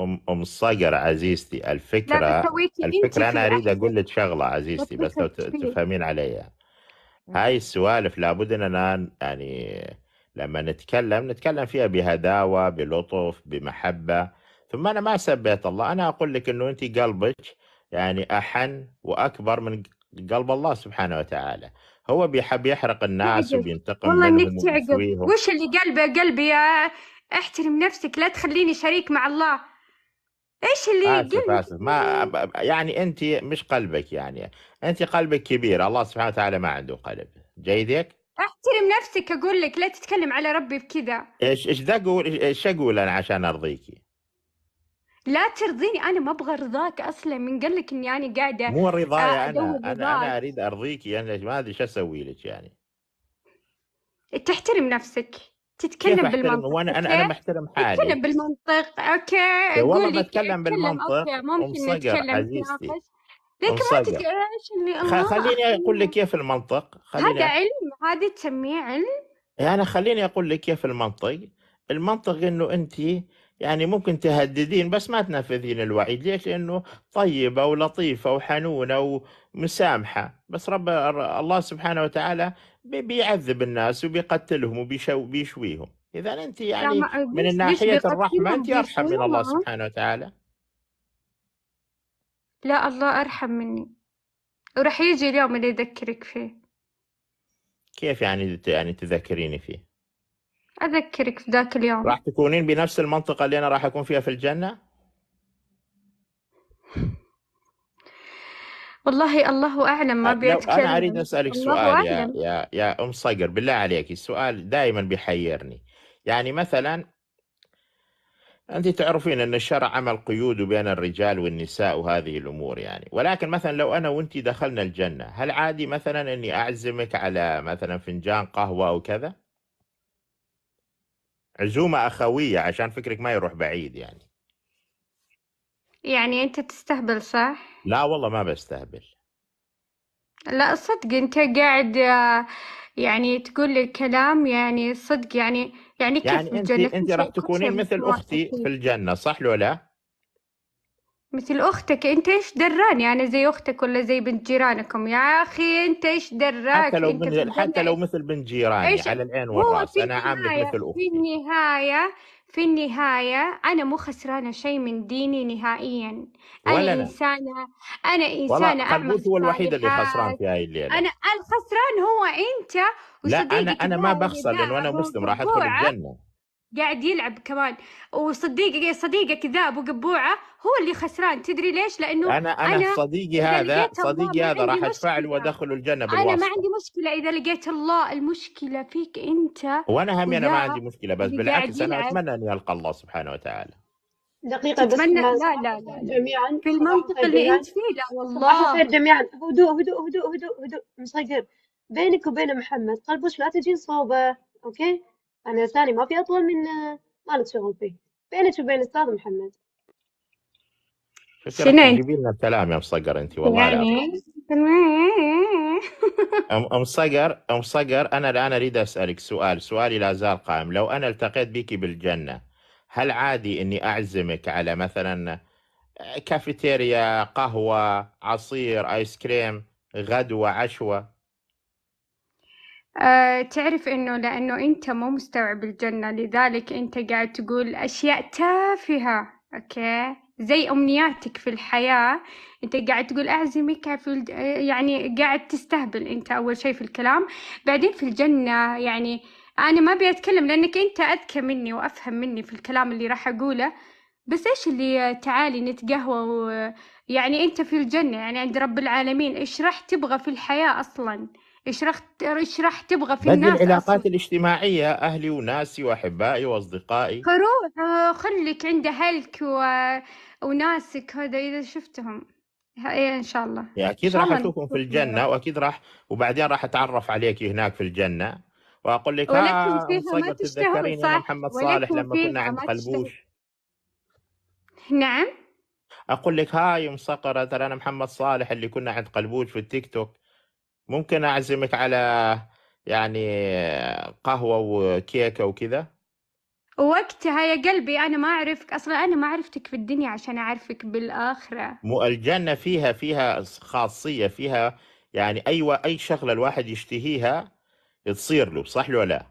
ام ام الصقر عزيزتي الفكره الفكره انا اريد اقول لك شغله عزيزتي بس لو تفهمين علي هاي السوالف لابد اننا يعني لما نتكلم نتكلم فيها بهداوه بلطف بمحبه ثم انا ما سبيت الله انا اقول لك انه انت قلبك يعني احن واكبر من قلب الله سبحانه وتعالى هو بيحب يحرق الناس وبينتقم والله انك منهم والله وش اللي قلبه قلبي يا احترم نفسك لا تخليني شريك مع الله ايش اللي اسف اسف ما إيه؟ يعني انت مش قلبك يعني انت قلبك كبير الله سبحانه وتعالى ما عنده قلب جيدك احترم نفسك اقول لك لا تتكلم على ربي بكذا ايش ايش ذا اقول ايش اقول انا عشان ارضيكي لا ترضيني انا ما ابغى رضاك اصلا من قال لك اني انا قاعده مو رضايا انا انا انا اريد ارضيكي يعني انا ما ادري ايش اسوي لك يعني تحترم نفسك تتكلم بالمنطق وانا انا انا محترم حالي تتكلم بالمنطق اوكي والله بتكلم بالمنطق أوكي. ممكن نتكلم عزيزتي لكن ما تتعيش اللي الله خليني اقول لك كيف المنطق خليني هذا علم هذا تسميه علم يعني خليني اقول لك كيف المنطق المنطق انه انت يعني ممكن تهددين بس ما تنفذين الوعيد ليش لانه طيبه ولطيفه وحنونه ومسامحه بس رب الله سبحانه وتعالى بيعذب الناس وبيقتلهم وبيشويهم اذا انت يعني من ناحيه الرحمه انت ارحم من الله سبحانه وتعالى لا الله ارحم مني وراح يجي اليوم اللي يذكرك فيه كيف يعني يعني تذكريني فيه؟ اذكرك في ذاك اليوم راح تكونين بنفس المنطقه اللي انا راح اكون فيها في الجنه؟ والله الله أعلم ما أه، بيتكلم أنا أريد أسألك الله سؤال أعلم. يا, يا, يا أم صقر بالله عليك السؤال دائما بيحيرني يعني مثلا أنت تعرفين أن الشرع عمل قيود بين الرجال والنساء وهذه الأمور يعني ولكن مثلا لو أنا وأنت دخلنا الجنة هل عادي مثلا أني أعزمك على مثلا فنجان قهوة أو كذا عزومة أخوية عشان فكرك ما يروح بعيد يعني يعني أنت تستهبل صح؟ لا والله ما بستهبل لا صدق أنت قاعد آه، يعني تقول لي كلام يعني صدق يعني يعني كيف يعني انت انت راح تكونين مثل اختي في الجنه صح لو لا؟ مثل أختك أنت إيش دراني يعني أنا زي أختك ولا زي بنت جيرانكم يا أخي أنت إيش حتى دراك لو أنت من حتى لو مثل بنت جيراني على العين والراس انا عاملك مثل مثل في اختي النهاية في النهاية أنا مو خسرانة شيء من ديني نهائيا أنا ولا إنسانة أنا إنسانة أعمل هو الوحيد اللي خسران في هاي الليلة أنا الخسران هو أنت لا أنا أنا ما بخسر لأنه أنا مسلم راح أدخل الجنة قاعد يلعب كمان وصديقي صديقه كذاب وقبوعه هو اللي خسران تدري ليش لانه انا انا, أنا صديقي هذا صديقي هذا راح ادفع له وادخله الجنه بالواسطه انا ما عندي مشكله اذا لقيت الله المشكله فيك انت وانا همي انا ما عندي مشكله بس بالعكس انا اتمنى اني القى الله سبحانه وتعالى دقيقة بس لا لا لا جميعا في المنطقة اللي انت فيه لا والله جميعا هدوء هدوء هدوء هدوء هدوء مصقر بينك وبين محمد قلبوش لا تجين صوبه اوكي أنا لساني ما في أطول من آه، ما شغل فيه بينك وبين أستاذ محمد شنو؟ جيبي لنا الكلام يا يعني؟ [LAUGHS] ام صقر انت والله يعني ام صقر ام صقر انا الان اريد اسالك سؤال سؤالي لا زال قائم لو انا التقيت بك بالجنه هل عادي اني اعزمك على مثلا آه، كافيتيريا قهوه عصير ايس كريم غدوه عشوه آه، تعرف انه لانه انت مو مستوعب الجنة لذلك انت قاعد تقول اشياء تافهة اوكي زي امنياتك في الحياة انت قاعد تقول اعزمك في الج... يعني قاعد تستهبل انت اول شيء في الكلام بعدين في الجنة يعني انا ما ابي اتكلم لانك انت اذكى مني وافهم مني في الكلام اللي راح اقوله بس ايش اللي تعالي نتقهوى و... يعني انت في الجنة يعني عند رب العالمين ايش راح تبغى في الحياة اصلا اشرح ايش راح تبغى في الناس العلاقات أصلاً. الاجتماعيه اهلي وناسي واحبائي واصدقائي خروج آه، خليك عند اهلك و... وناسك هذا اذا شفتهم اي ان شاء الله يا اكيد راح اشوفهم في الجنه واكيد راح وبعدين راح اتعرف عليك هناك في الجنه واقول لك ولكن آه، فيها ما تشتهون صح محمد صالح لما كنا عند قلبوش نعم اقول لك هاي مصقره ترى انا محمد صالح اللي كنا عند قلبوش في التيك توك ممكن اعزمك على يعني قهوه وكيكه وكذا وقتها يا قلبي أنا ما أعرفك أصلا أنا ما عرفتك في الدنيا عشان أعرفك بالآخرة مو الجنة فيها فيها خاصية فيها يعني أي أي شغلة الواحد يشتهيها تصير له صح ولا لا؟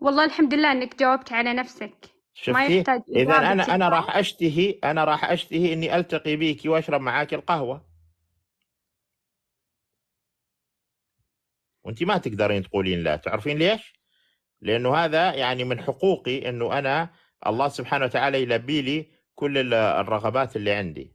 والله الحمد لله إنك جاوبت على نفسك شفتي؟ إذا أنا أنا راح أشتهي أنا راح أشتهي إني ألتقي بيكي وأشرب معاك القهوة وانت ما تقدرين تقولين لا تعرفين ليش لانه هذا يعني من حقوقي انه انا الله سبحانه وتعالى يلبي لي كل الرغبات اللي عندي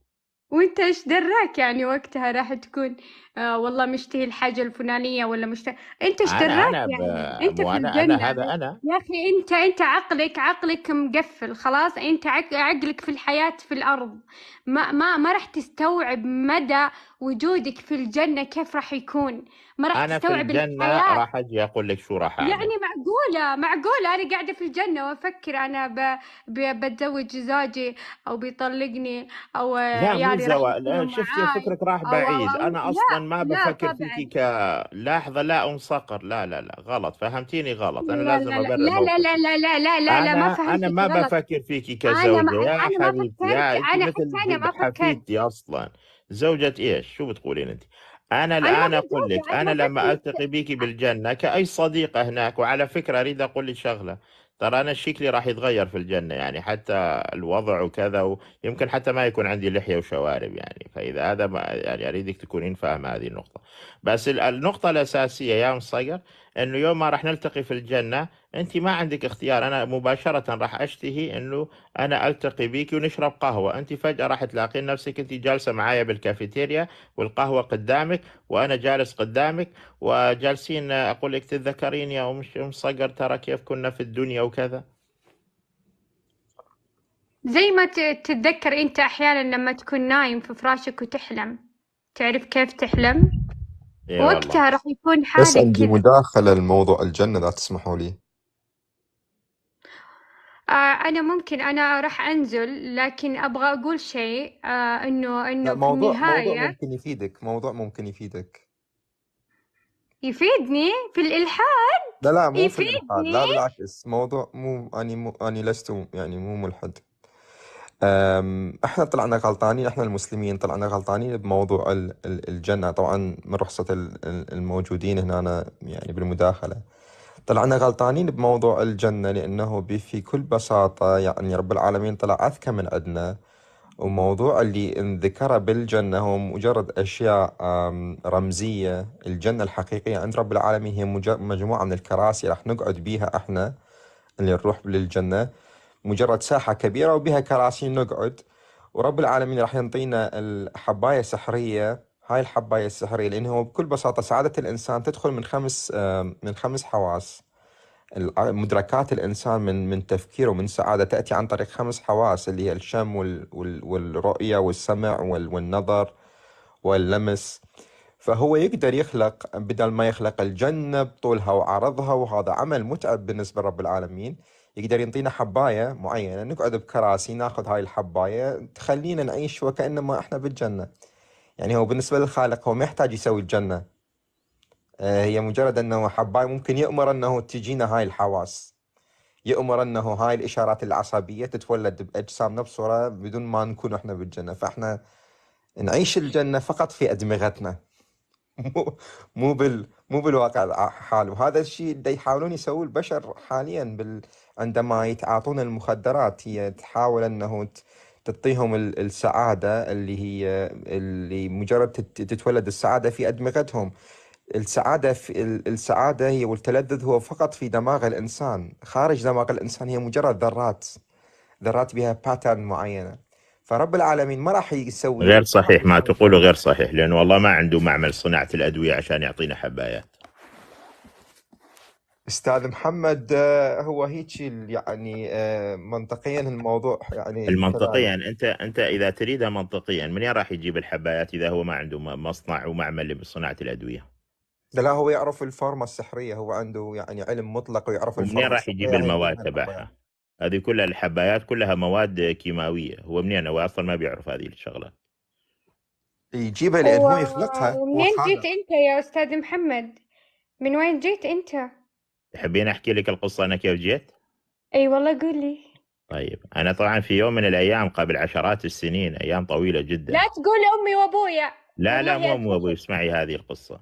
وانت ايش دراك يعني وقتها راح تكون آه، والله مشتهي الحاجة الفلانية ولا مشتهي أنت اشتريت يعني؟ أنا أنا يعني أنت في الجنة أنا هذا أنا يا أخي أنت أنت عقلك عقلك مقفل خلاص أنت عقلك في الحياة في الأرض ما ما ما راح تستوعب مدى وجودك في الجنة كيف راح يكون ما راح أنا تستوعب في الجنة الحياة راح أجي أقول لك شو راح أعمل يعني معقولة معقولة أنا قاعدة في الجنة وأفكر أنا ب... ب... بتزوج زوجي أو بيطلقني أو لا يعني مو زواج شفتي فكرك راح بعيد أنا أصلا ما بفكر فيك كلاحظة لا أنصقر لا لا لا غلط فهمتيني غلط أنا لا لازم أبرر لا لا لا لا لا لا لا لا ما فهمتك أنا ما بفكر فيك كزوجة أنا يا أنا حبيبتي يا أنا حتى أنا ما فكرت حبيبتي أصلا زوجة إيش شو بتقولين أنت أنا الآن أقول لك أنا لما ألتقي بك بالجنة كأي صديقة هناك وعلى فكرة أريد أقول لك شغلة ترى انا شكلي راح يتغير في الجنه يعني حتى الوضع وكذا ويمكن حتى ما يكون عندي لحيه وشوارب يعني فاذا هذا ما يعني اريدك تكونين فاهمه هذه النقطه بس النقطه الاساسيه يا مصقر انه يوم ما راح نلتقي في الجنه انت ما عندك اختيار انا مباشره راح اشتهي انه انا التقي بك ونشرب قهوه انت فجاه راح تلاقين نفسك انت جالسه معايا بالكافيتيريا والقهوه قدامك وانا جالس قدامك وجالسين اقول لك تتذكرين يا ام صقر ترى كيف كنا في الدنيا وكذا زي ما تتذكر انت احيانا لما تكون نايم في فراشك وتحلم تعرف كيف تحلم إيه وقتها راح يكون بس عندي كذا مداخلة لموضوع الجنة إذا تسمحوا لي آه، أنا ممكن أنا راح أنزل لكن أبغى أقول شيء آه، إنه إنه في موضوع موضوع ممكن يفيدك موضوع ممكن يفيدك يفيدني في الإلحاد لا لا مو في الإلحاد لا بالعكس موضوع مو أني مو أني لست يعني مو ملحد احنا طلعنا غلطانين احنا المسلمين طلعنا غلطانين بموضوع الجنه طبعا من رخصه الموجودين هنا يعني بالمداخله طلعنا غلطانين بموضوع الجنه لانه في كل بساطه يعني رب العالمين طلع اذكى من عندنا وموضوع اللي انذكره بالجنة هو مجرد أشياء رمزية الجنة الحقيقية عند رب العالمين هي مجموعة من الكراسي راح نقعد بيها احنا اللي نروح للجنة مجرد ساحة كبيرة وبها كراسي نقعد ورب العالمين راح ينطينا الحباية السحرية هاي الحباية السحرية لأنه بكل بساطة سعادة الإنسان تدخل من خمس آه، من خمس حواس مدركات الإنسان من من تفكيره ومن سعادة تأتي عن طريق خمس حواس اللي هي الشم والرؤية والسمع والنظر واللمس فهو يقدر يخلق بدل ما يخلق الجنة بطولها وعرضها وهذا عمل متعب بالنسبة لرب العالمين يقدر ينطينا حبايه معينه نقعد بكراسي ناخذ هاي الحبايه تخلينا نعيش وكانما احنا بالجنه يعني هو بالنسبه للخالق هو ما يحتاج يسوي الجنه آه، هي مجرد انه حبايه ممكن يامر انه تجينا هاي الحواس يامر انه هاي الاشارات العصبيه تتولد باجسامنا بصوره بدون ما نكون احنا بالجنه فاحنا نعيش الجنه فقط في ادمغتنا مو مو بال مو بالواقع الحال وهذا الشيء اللي يحاولون يسووه البشر حاليا بال عندما يتعاطون المخدرات هي تحاول انه تعطيهم السعاده اللي هي اللي مجرد تتولد السعاده في ادمغتهم السعاده في السعاده هي والتلذذ هو فقط في دماغ الانسان خارج دماغ الانسان هي مجرد ذرات ذرات بها باترن معينه فرب العالمين ما راح يسوي غير صحيح ما [LAUGHS] تقوله غير صحيح لانه والله ما عنده معمل صناعه الادويه عشان يعطينا حبايات استاذ محمد آه، هو هيك يعني آه، منطقيا الموضوع يعني المنطقيا انت انت اذا تريدها منطقيا من راح يجيب الحبايات اذا هو ما عنده مصنع ومعمل لصناعه الادويه؟ لا هو يعرف الفورمه السحريه هو عنده يعني علم مطلق ويعرف الفورمه منين راح يجيب المواد تبعها؟ هذه كلها الحبايات كلها مواد كيماويه هو منين هو اصلا ما بيعرف هذه الشغلات يجيبها لانه هو يخلقها ومنين جيت انت يا استاذ محمد؟ من وين جيت انت؟ تحبين احكي لك القصه انا كيف جيت؟ اي والله قول لي طيب انا طبعا في يوم من الايام قبل عشرات السنين ايام طويله جدا لا تقول امي وابويا لا لا مو امي وابوي اسمعي هذه القصه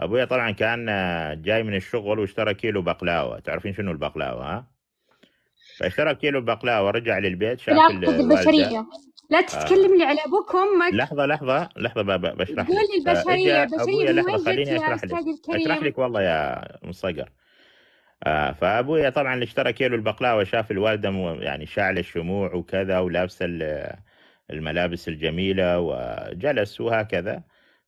ابويا طبعا كان جاي من الشغل واشترى كيلو بقلاوه تعرفين شنو البقلاوه ها؟ فاشترى كيلو بقلاوه رجع للبيت شاف البشريه لا آه. تتكلم لي على ابوك وامك لحظه لحظه لحظه بشرح لك قول آه، البشريه البشريه لحظه خليني اشرح لك اشرح لك والله يا مصقر آه فابويا طبعا اللي اشترى كيلو البقلاوه شاف الوالده يعني شاعل الشموع وكذا ولابسه الملابس الجميله وجلس وهكذا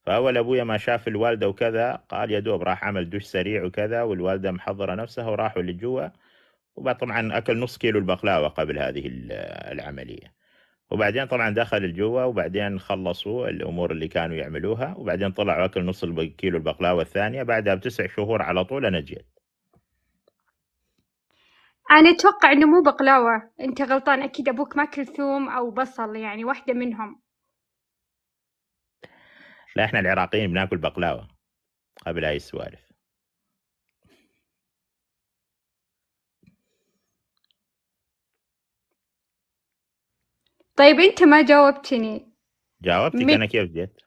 فاول ابويا ما شاف الوالده وكذا قال يا دوب راح عمل دش سريع وكذا والوالده محضره نفسها وراحوا لجوا وطبعا اكل نص كيلو البقلاوه قبل هذه العمليه وبعدين طبعا دخل الجوا وبعدين خلصوا الامور اللي كانوا يعملوها وبعدين طلعوا اكل نص كيلو البقلاوه الثانيه بعدها بتسع شهور على طول انا جيت أنا أتوقع إنه مو بقلاوة، أنت غلطان أكيد أبوك ماكل ثوم أو بصل يعني واحدة منهم. لا احنا العراقيين بناكل بقلاوة قبل هاي السوالف. طيب أنت ما جاوبتني. جاوبتك من... أنا كيف جيت؟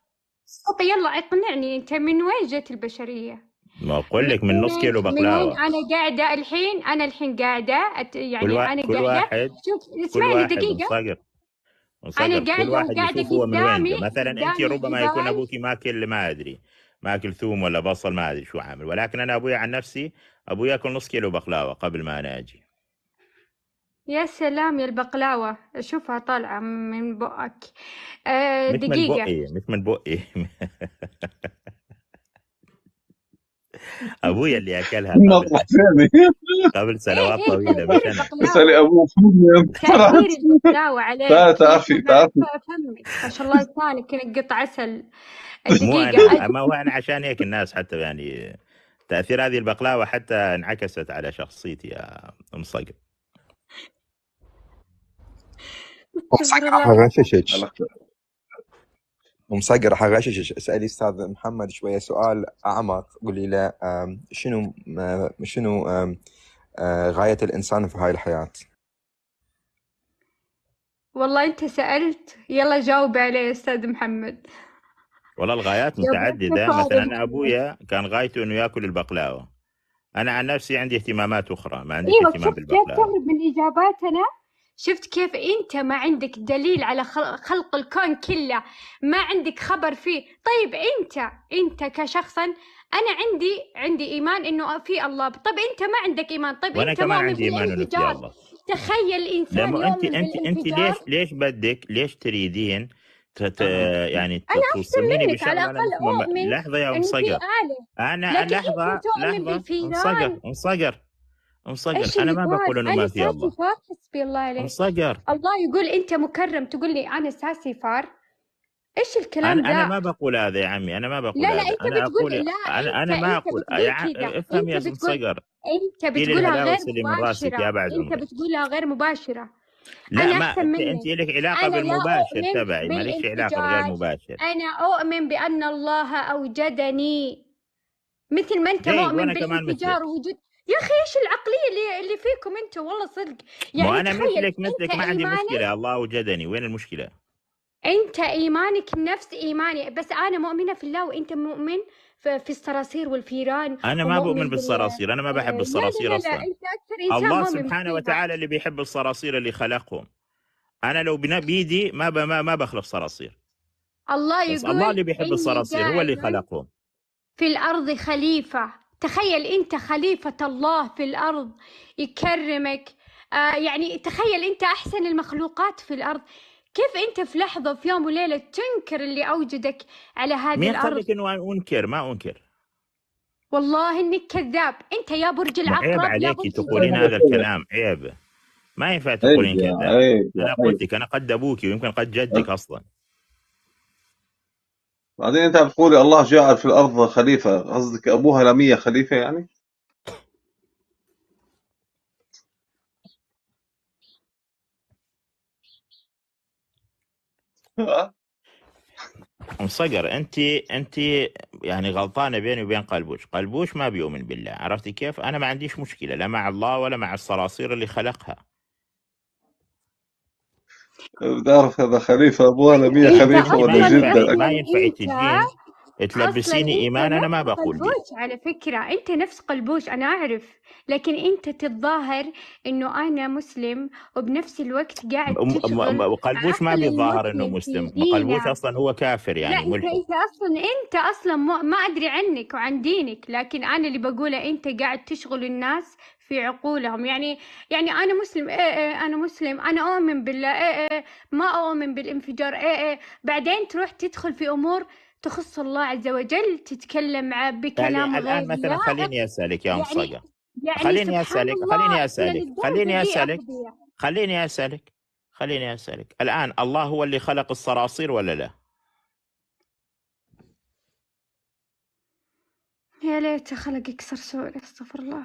أوكي يلا أقنعني أنت من وين جت البشرية؟ ما اقول لك من نص كيلو بقلاوه انا قاعده الحين انا الحين قاعده يعني كل واحد انا قاعده كل واحد شوف اسمعني دقيقه صغر. صغر. انا قاعده قاعده قدامي مثلا انت ربما يكون ابوك ماكل ما ادري ماكل ثوم ولا بصل ما ادري شو عامل ولكن انا ابوي عن نفسي ابوي ياكل نص كيلو بقلاوه قبل ما انا اجي يا سلام يا البقلاوة أشوفها طالعة من بقك أه دقيقة مثل من بقي مثل من بقي [LAUGHS] ابويا اللي اكلها قبل, إيه، إيه، سنوات إيه، طويله بس انا اسالي ابوه تعرفي تعرفي تعرفي ما شاء الله لسانك كانك قطع عسل مو انا ما هو انا عشان هيك الناس حتى يعني تاثير هذه البقلاوه حتى انعكست على شخصيتي يا ام صقر صقر مسقر حغشش اسالي استاذ محمد شويه سؤال اعمق قولي له شنو شنو آه، غايه الانسان في هاي الحياه والله انت سالت يلا جاوب عليه استاذ محمد والله الغايات متعدده مثلا ابويا كان غايته انه ياكل البقلاوه انا عن نفسي عندي اهتمامات اخرى ما عندي أيوة، اهتمام بالبقلاوه كيف من اجاباتنا شفت كيف انت ما عندك دليل على خلق الكون كله ما عندك خبر فيه طيب انت انت كشخصا انا عندي عندي ايمان انه في الله طب انت ما عندك ايمان طيب وأنا انت كمان عندي ايمان انه في الله تخيل انسان يوم انت انت انت ليش ليش بدك ليش تريدين تت... يعني توصليني بشكل على الاقل اؤمن لحظه يا ام صقر انا لحظه لحظه ام صقر ام صقر انصقر انا ما بقول انه ما في الله حسبي الله عليك انصقر الله يقول انت مكرم تقول لي انا ساسي فار ايش الكلام ده؟ انا ما بقول هذا يا عمي انا ما بقول لا لا هذا. انت أنا بتقول لا انا, أنا ما اقول يا افهم يا صقر انت بتقولها غير مباشره بعد انت بتقولها غير مباشره لا أنا ما أحسن منك. انت لك علاقه بالمباشر تبعي ما لك علاقه بالغير مباشر انا اؤمن بان الله اوجدني مثل ما انت مؤمن بالانفجار وجود يا اخي ايش العقليه اللي اللي فيكم انتم والله صدق يعني وانا مثلك مثلك ما عندي مشكله الله وجدني وين المشكله انت ايمانك نفس ايماني بس انا مؤمنه في الله وانت مؤمن في الصراصير والفيران انا ما بؤمن بالصراصير انا ما إيه، بحب الصراصير لا لا لا اصلا الله سبحانه وتعالى اللي بيحب الصراصير اللي خلقهم انا لو بيدي ما ما, ما بخلق صراصير الله يقول بس الله اللي بيحب الصراصير هو اللي خلقهم في الارض خليفه تخيل أنت خليفة الله في الأرض يكرمك آه يعني تخيل أنت أحسن المخلوقات في الأرض كيف أنت في لحظة في يوم وليلة تنكر اللي أوجدك على هذه مين الأرض؟ مين قال لك إنه أنكر ما أنكر؟ والله إنك كذاب، أنت يا برج العقرب عيب عليك تقولين هذا الكلام عيب ما ينفع تقولين كذا أنا قلت لك أنا قد أبوك ويمكن قد جدك أه. أصلاً بعدين انت بتقول الله جعل في الارض خليفه قصدك ابوها لميه خليفه يعني [LAUGHS] مصقر انت انت يعني غلطانه بيني وبين قلبوش، قلبوش ما بيؤمن بالله، عرفتي كيف؟ انا ما عنديش مشكله لا مع الله ولا مع الصراصير اللي خلقها. بتعرف هذا خليفه ابوها لمية خليفه ولا إيه، جدا إيه، ما ينفع تجين إيه، تلبسيني ايمان انا ما بقول قلبوش على فكره انت نفس قلبوش انا اعرف لكن انت تتظاهر انه انا مسلم وبنفس الوقت قاعد قلبوش ما بيتظاهر انه مسلم قلبوش اصلا هو كافر يعني لا انت اصلا انت اصلا ما ادري عنك وعن دينك لكن انا اللي بقوله انت قاعد تشغل الناس في عقولهم يعني يعني انا مسلم إيه إيه انا مسلم انا اؤمن بالله إيه إيه ما اؤمن بالانفجار إيه إيه بعدين تروح تدخل في امور تخص الله عز وجل تتكلم يعني بكلام غير الان مثلا خليني اسالك يا ام يعني, يعني خليني أسألك. خليني أسألك. خليني أسألك. خليني اسالك خليني اسالك خليني اسالك خليني اسالك الان الله هو اللي خلق الصراصير ولا لا؟ يا ليت خلقك صرصور استغفر الله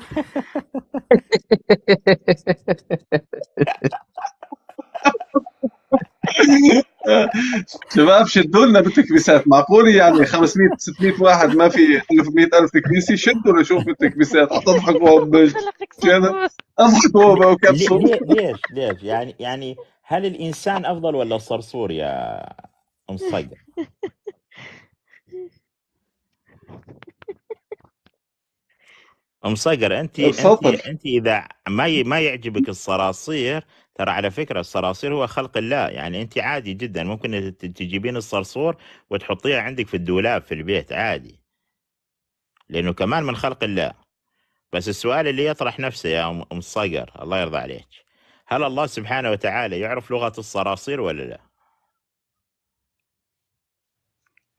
شباب شدوا لنا بالتكبيسات معقول يعني 500 600 واحد ما في الف تكبيسه شدوا لشوف التكبيسات حتضحكوا [LAUGHS] اضحكوا وكبسوا ليش ليش يعني يعني هل الانسان افضل ولا الصرصور يا ام صقر؟ [LAUGHS] ام صقر انت انت انت اذا ما ما يعجبك الصراصير ترى على فكره الصراصير هو خلق الله يعني انت عادي جدا ممكن تجيبين الصرصور وتحطيها عندك في الدولاب في البيت عادي لانه كمان من خلق الله بس السؤال اللي يطرح نفسه يا ام صقر الله يرضى عليك هل الله سبحانه وتعالى يعرف لغه الصراصير ولا لا؟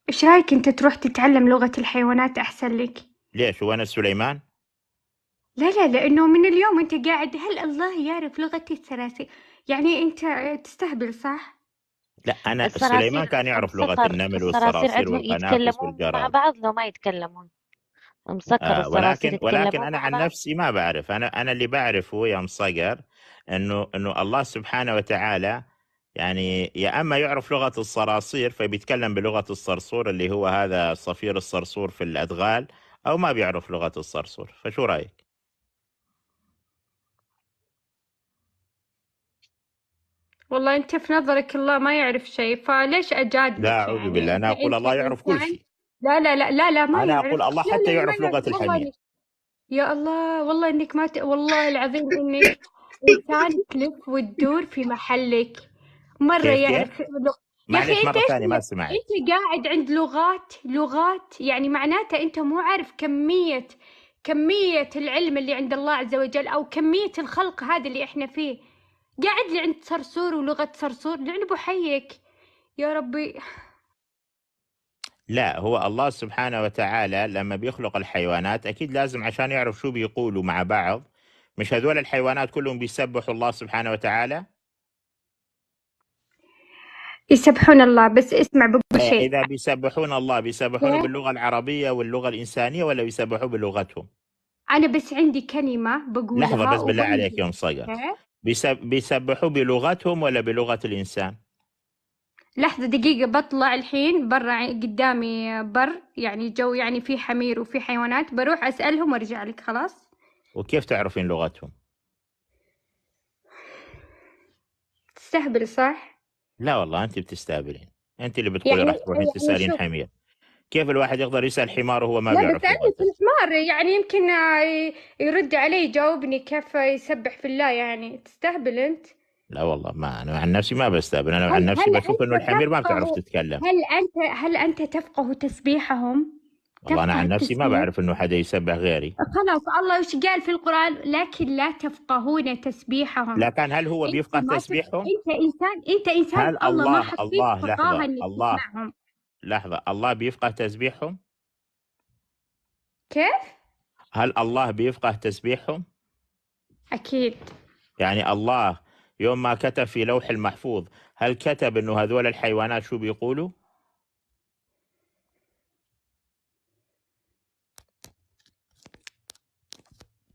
ايش رايك انت تروح تتعلم لغه الحيوانات احسن لك؟ ليش هو انا سليمان؟ لا لا لأنه من اليوم أنت قاعد هل الله يعرف لغتي الثلاثي يعني أنت تستهبل صح؟ لا أنا سليمان كان يعرف لغة النمل والصراصير والقنافس والجراد مع بعض لو ما يتكلمون مسكر آه ولكن ولكن انا عن نفسي ما بعرف انا انا اللي بعرفه يا مصقر انه انه الله سبحانه وتعالى يعني يا اما يعرف لغه الصراصير فبيتكلم بلغه الصرصور اللي هو هذا صفير الصرصور في الادغال او ما بيعرف لغه الصرصور فشو رايك؟ والله أنت في نظرك الله ما يعرف شيء فليش أجادل لا يعني؟ أعوذ يعني بالله أنا أقول الله يعرف كل شيء لا لا لا لا لا ما أنا يعرف. أقول الله حتى لا لا يعرف لغة الحمير يا الله والله إنك ما ت... والله العظيم إنك إنسان تلف وتدور في محلك مرة يعرف معلش مرة ثانية ما سمعت انت قاعد عند لغات لغات يعني معناته انت مو عارف كمية كمية العلم اللي عند الله عز وجل او كمية الخلق هذا اللي احنا فيه قاعد لي عند صرصور ولغة صرصور لعن بحيك يا ربي لا هو الله سبحانه وتعالى لما بيخلق الحيوانات أكيد لازم عشان يعرف شو بيقولوا مع بعض مش هذول الحيوانات كلهم بيسبحوا الله سبحانه وتعالى يسبحون الله بس اسمع بقول شيء إيه، إذا بيسبحون الله بيسبحونه إيه؟ باللغة العربية واللغة الإنسانية ولا بيسبحوه بلغتهم أنا بس عندي كلمة بقولها لحظة بس بالله عليك يوم صقر بيسبحوا بلغتهم ولا بلغة الإنسان لحظة دقيقة بطلع الحين برا قدامي بر يعني جو يعني في حمير وفي حيوانات بروح أسألهم وأرجع لك خلاص وكيف تعرفين لغتهم؟ تستهبل صح؟ لا والله أنت بتستهبلين أنت اللي بتقولي يعني رحت تروحين يعني تسألين حمير كيف الواحد يقدر يسال حمار وهو ما بيعرف؟ لا بسألني الحمار يعني يمكن يرد علي يجاوبني كيف يسبح في الله يعني تستهبل انت؟ لا والله ما انا عن نفسي ما بستهبل انا عن نفسي بشوف انه الحمير ما بتعرف تتكلم هل انت هل انت تفقه تسبيحهم؟ والله انا عن نفسي ما بعرف انه حدا يسبح غيري خلاص الله وش قال في القران لكن لا تفقهون تسبيحهم لا كان هل هو بيفقه تسبيحهم؟ انت انسان انت انسان هل الله الله, الله لحظه الله لحظة الله بيفقه تسبيحهم كيف؟ هل الله بيفقه تسبيحهم؟ أكيد يعني الله يوم ما كتب في لوح المحفوظ هل كتب أنه هذول الحيوانات شو بيقولوا؟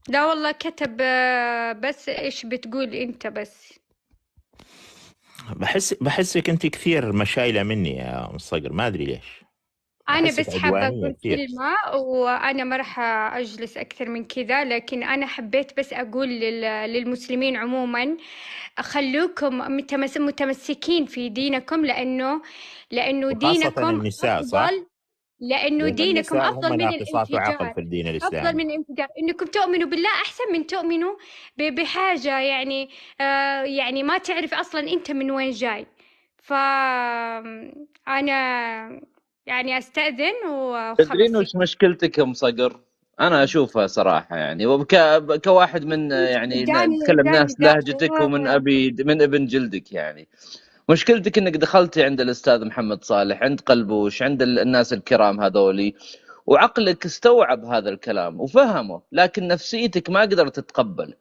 لا والله كتب آه، بس ايش بتقول انت بس بحس بحسك انت كثير مشايله مني يا ام صقر ما ادري ليش انا بس حابه اقول كلمه وانا ما راح اجلس اكثر من كذا لكن انا حبيت بس اقول للمسلمين عموما خلوكم متمسكين في دينكم لانه لانه دينكم النساء أفضل صح؟ لانه دينكم افضل من الانفجار في الدين الاسلامي افضل من الانفجار انكم تؤمنوا بالله احسن من تؤمنوا بحاجه يعني آه يعني ما تعرف اصلا انت من وين جاي ف انا يعني استاذن وخلص تدرين وش مشكلتك ام صقر؟ انا اشوفها صراحه يعني كواحد من يعني نتكلم ناس لهجتك ومن ابي من ابن جلدك يعني مشكلتك انك دخلتي عند الاستاذ محمد صالح عند قلبوش عند الناس الكرام هذولي وعقلك استوعب هذا الكلام وفهمه لكن نفسيتك ما قدرت تتقبل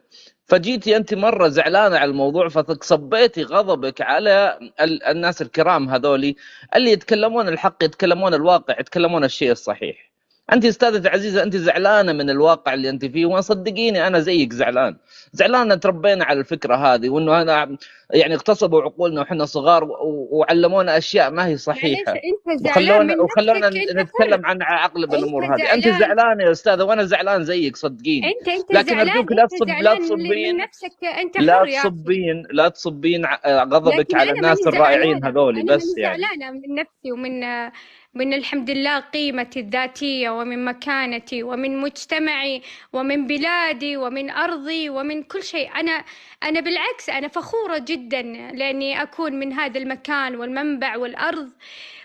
فجيتي انت مره زعلانه على الموضوع فصبيتي غضبك على الناس الكرام هذولي اللي يتكلمون الحق يتكلمون الواقع يتكلمون الشيء الصحيح انت استاذه عزيزه انت زعلانه من الواقع اللي انت فيه وانا صدقيني انا زيك زعلان زعلان تربينا على الفكره هذه وانه انا يعني اغتصبوا عقولنا واحنا صغار وعلمونا اشياء ما هي يعني صحيحه انت وخلونا, وخلونا نتكلم عن عقل بالامور هذه انت زعلانه يا استاذه وانا زعلان زيك صدقيني انت انت لكن زعلان ارجوك لا تصب لا تصبين نفسك انت لا تصبين لا تصبين غضبك على الناس الرائعين هذول بس يعني انا زعلانه من نفسي ومن من الحمد لله قيمتي الذاتية ومن مكانتي ومن مجتمعي ومن بلادي ومن أرضي ومن كل شيء أنا أنا بالعكس أنا فخورة جدا لأني أكون من هذا المكان والمنبع والأرض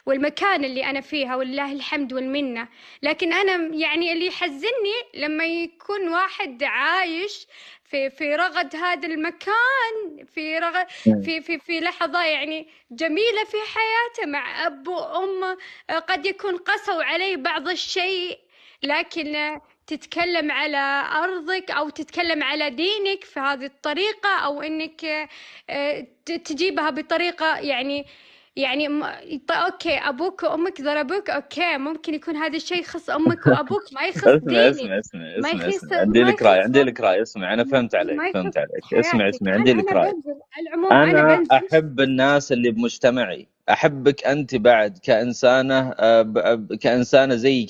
والمكان اللي أنا فيها ولله الحمد والمنة لكن أنا يعني اللي يحزني لما يكون واحد عايش في في رغد هذا المكان في رغد نعم. في في في لحظه يعني جميله في حياته مع اب وام آه، قد يكون قسوا عليه بعض الشيء لكن تتكلم على أرضك أو تتكلم على دينك في هذه الطريقة أو أنك آه، تجيبها بطريقة يعني يعني م... اوكي ابوك وامك ضربوك اوكي ممكن يكون هذا الشيء يخص امك وابوك ما يخص [LAUGHS] اسمع اسمع اسمع ما يخص اسمع عندي لك راي عندي لك راي اسمع انا فهمت عليك فهمت عليك اسمع اسمع عندي لك راي انا, أنا احب الناس اللي بمجتمعي احبك انت بعد كانسانه آه، آه، كانسانه زي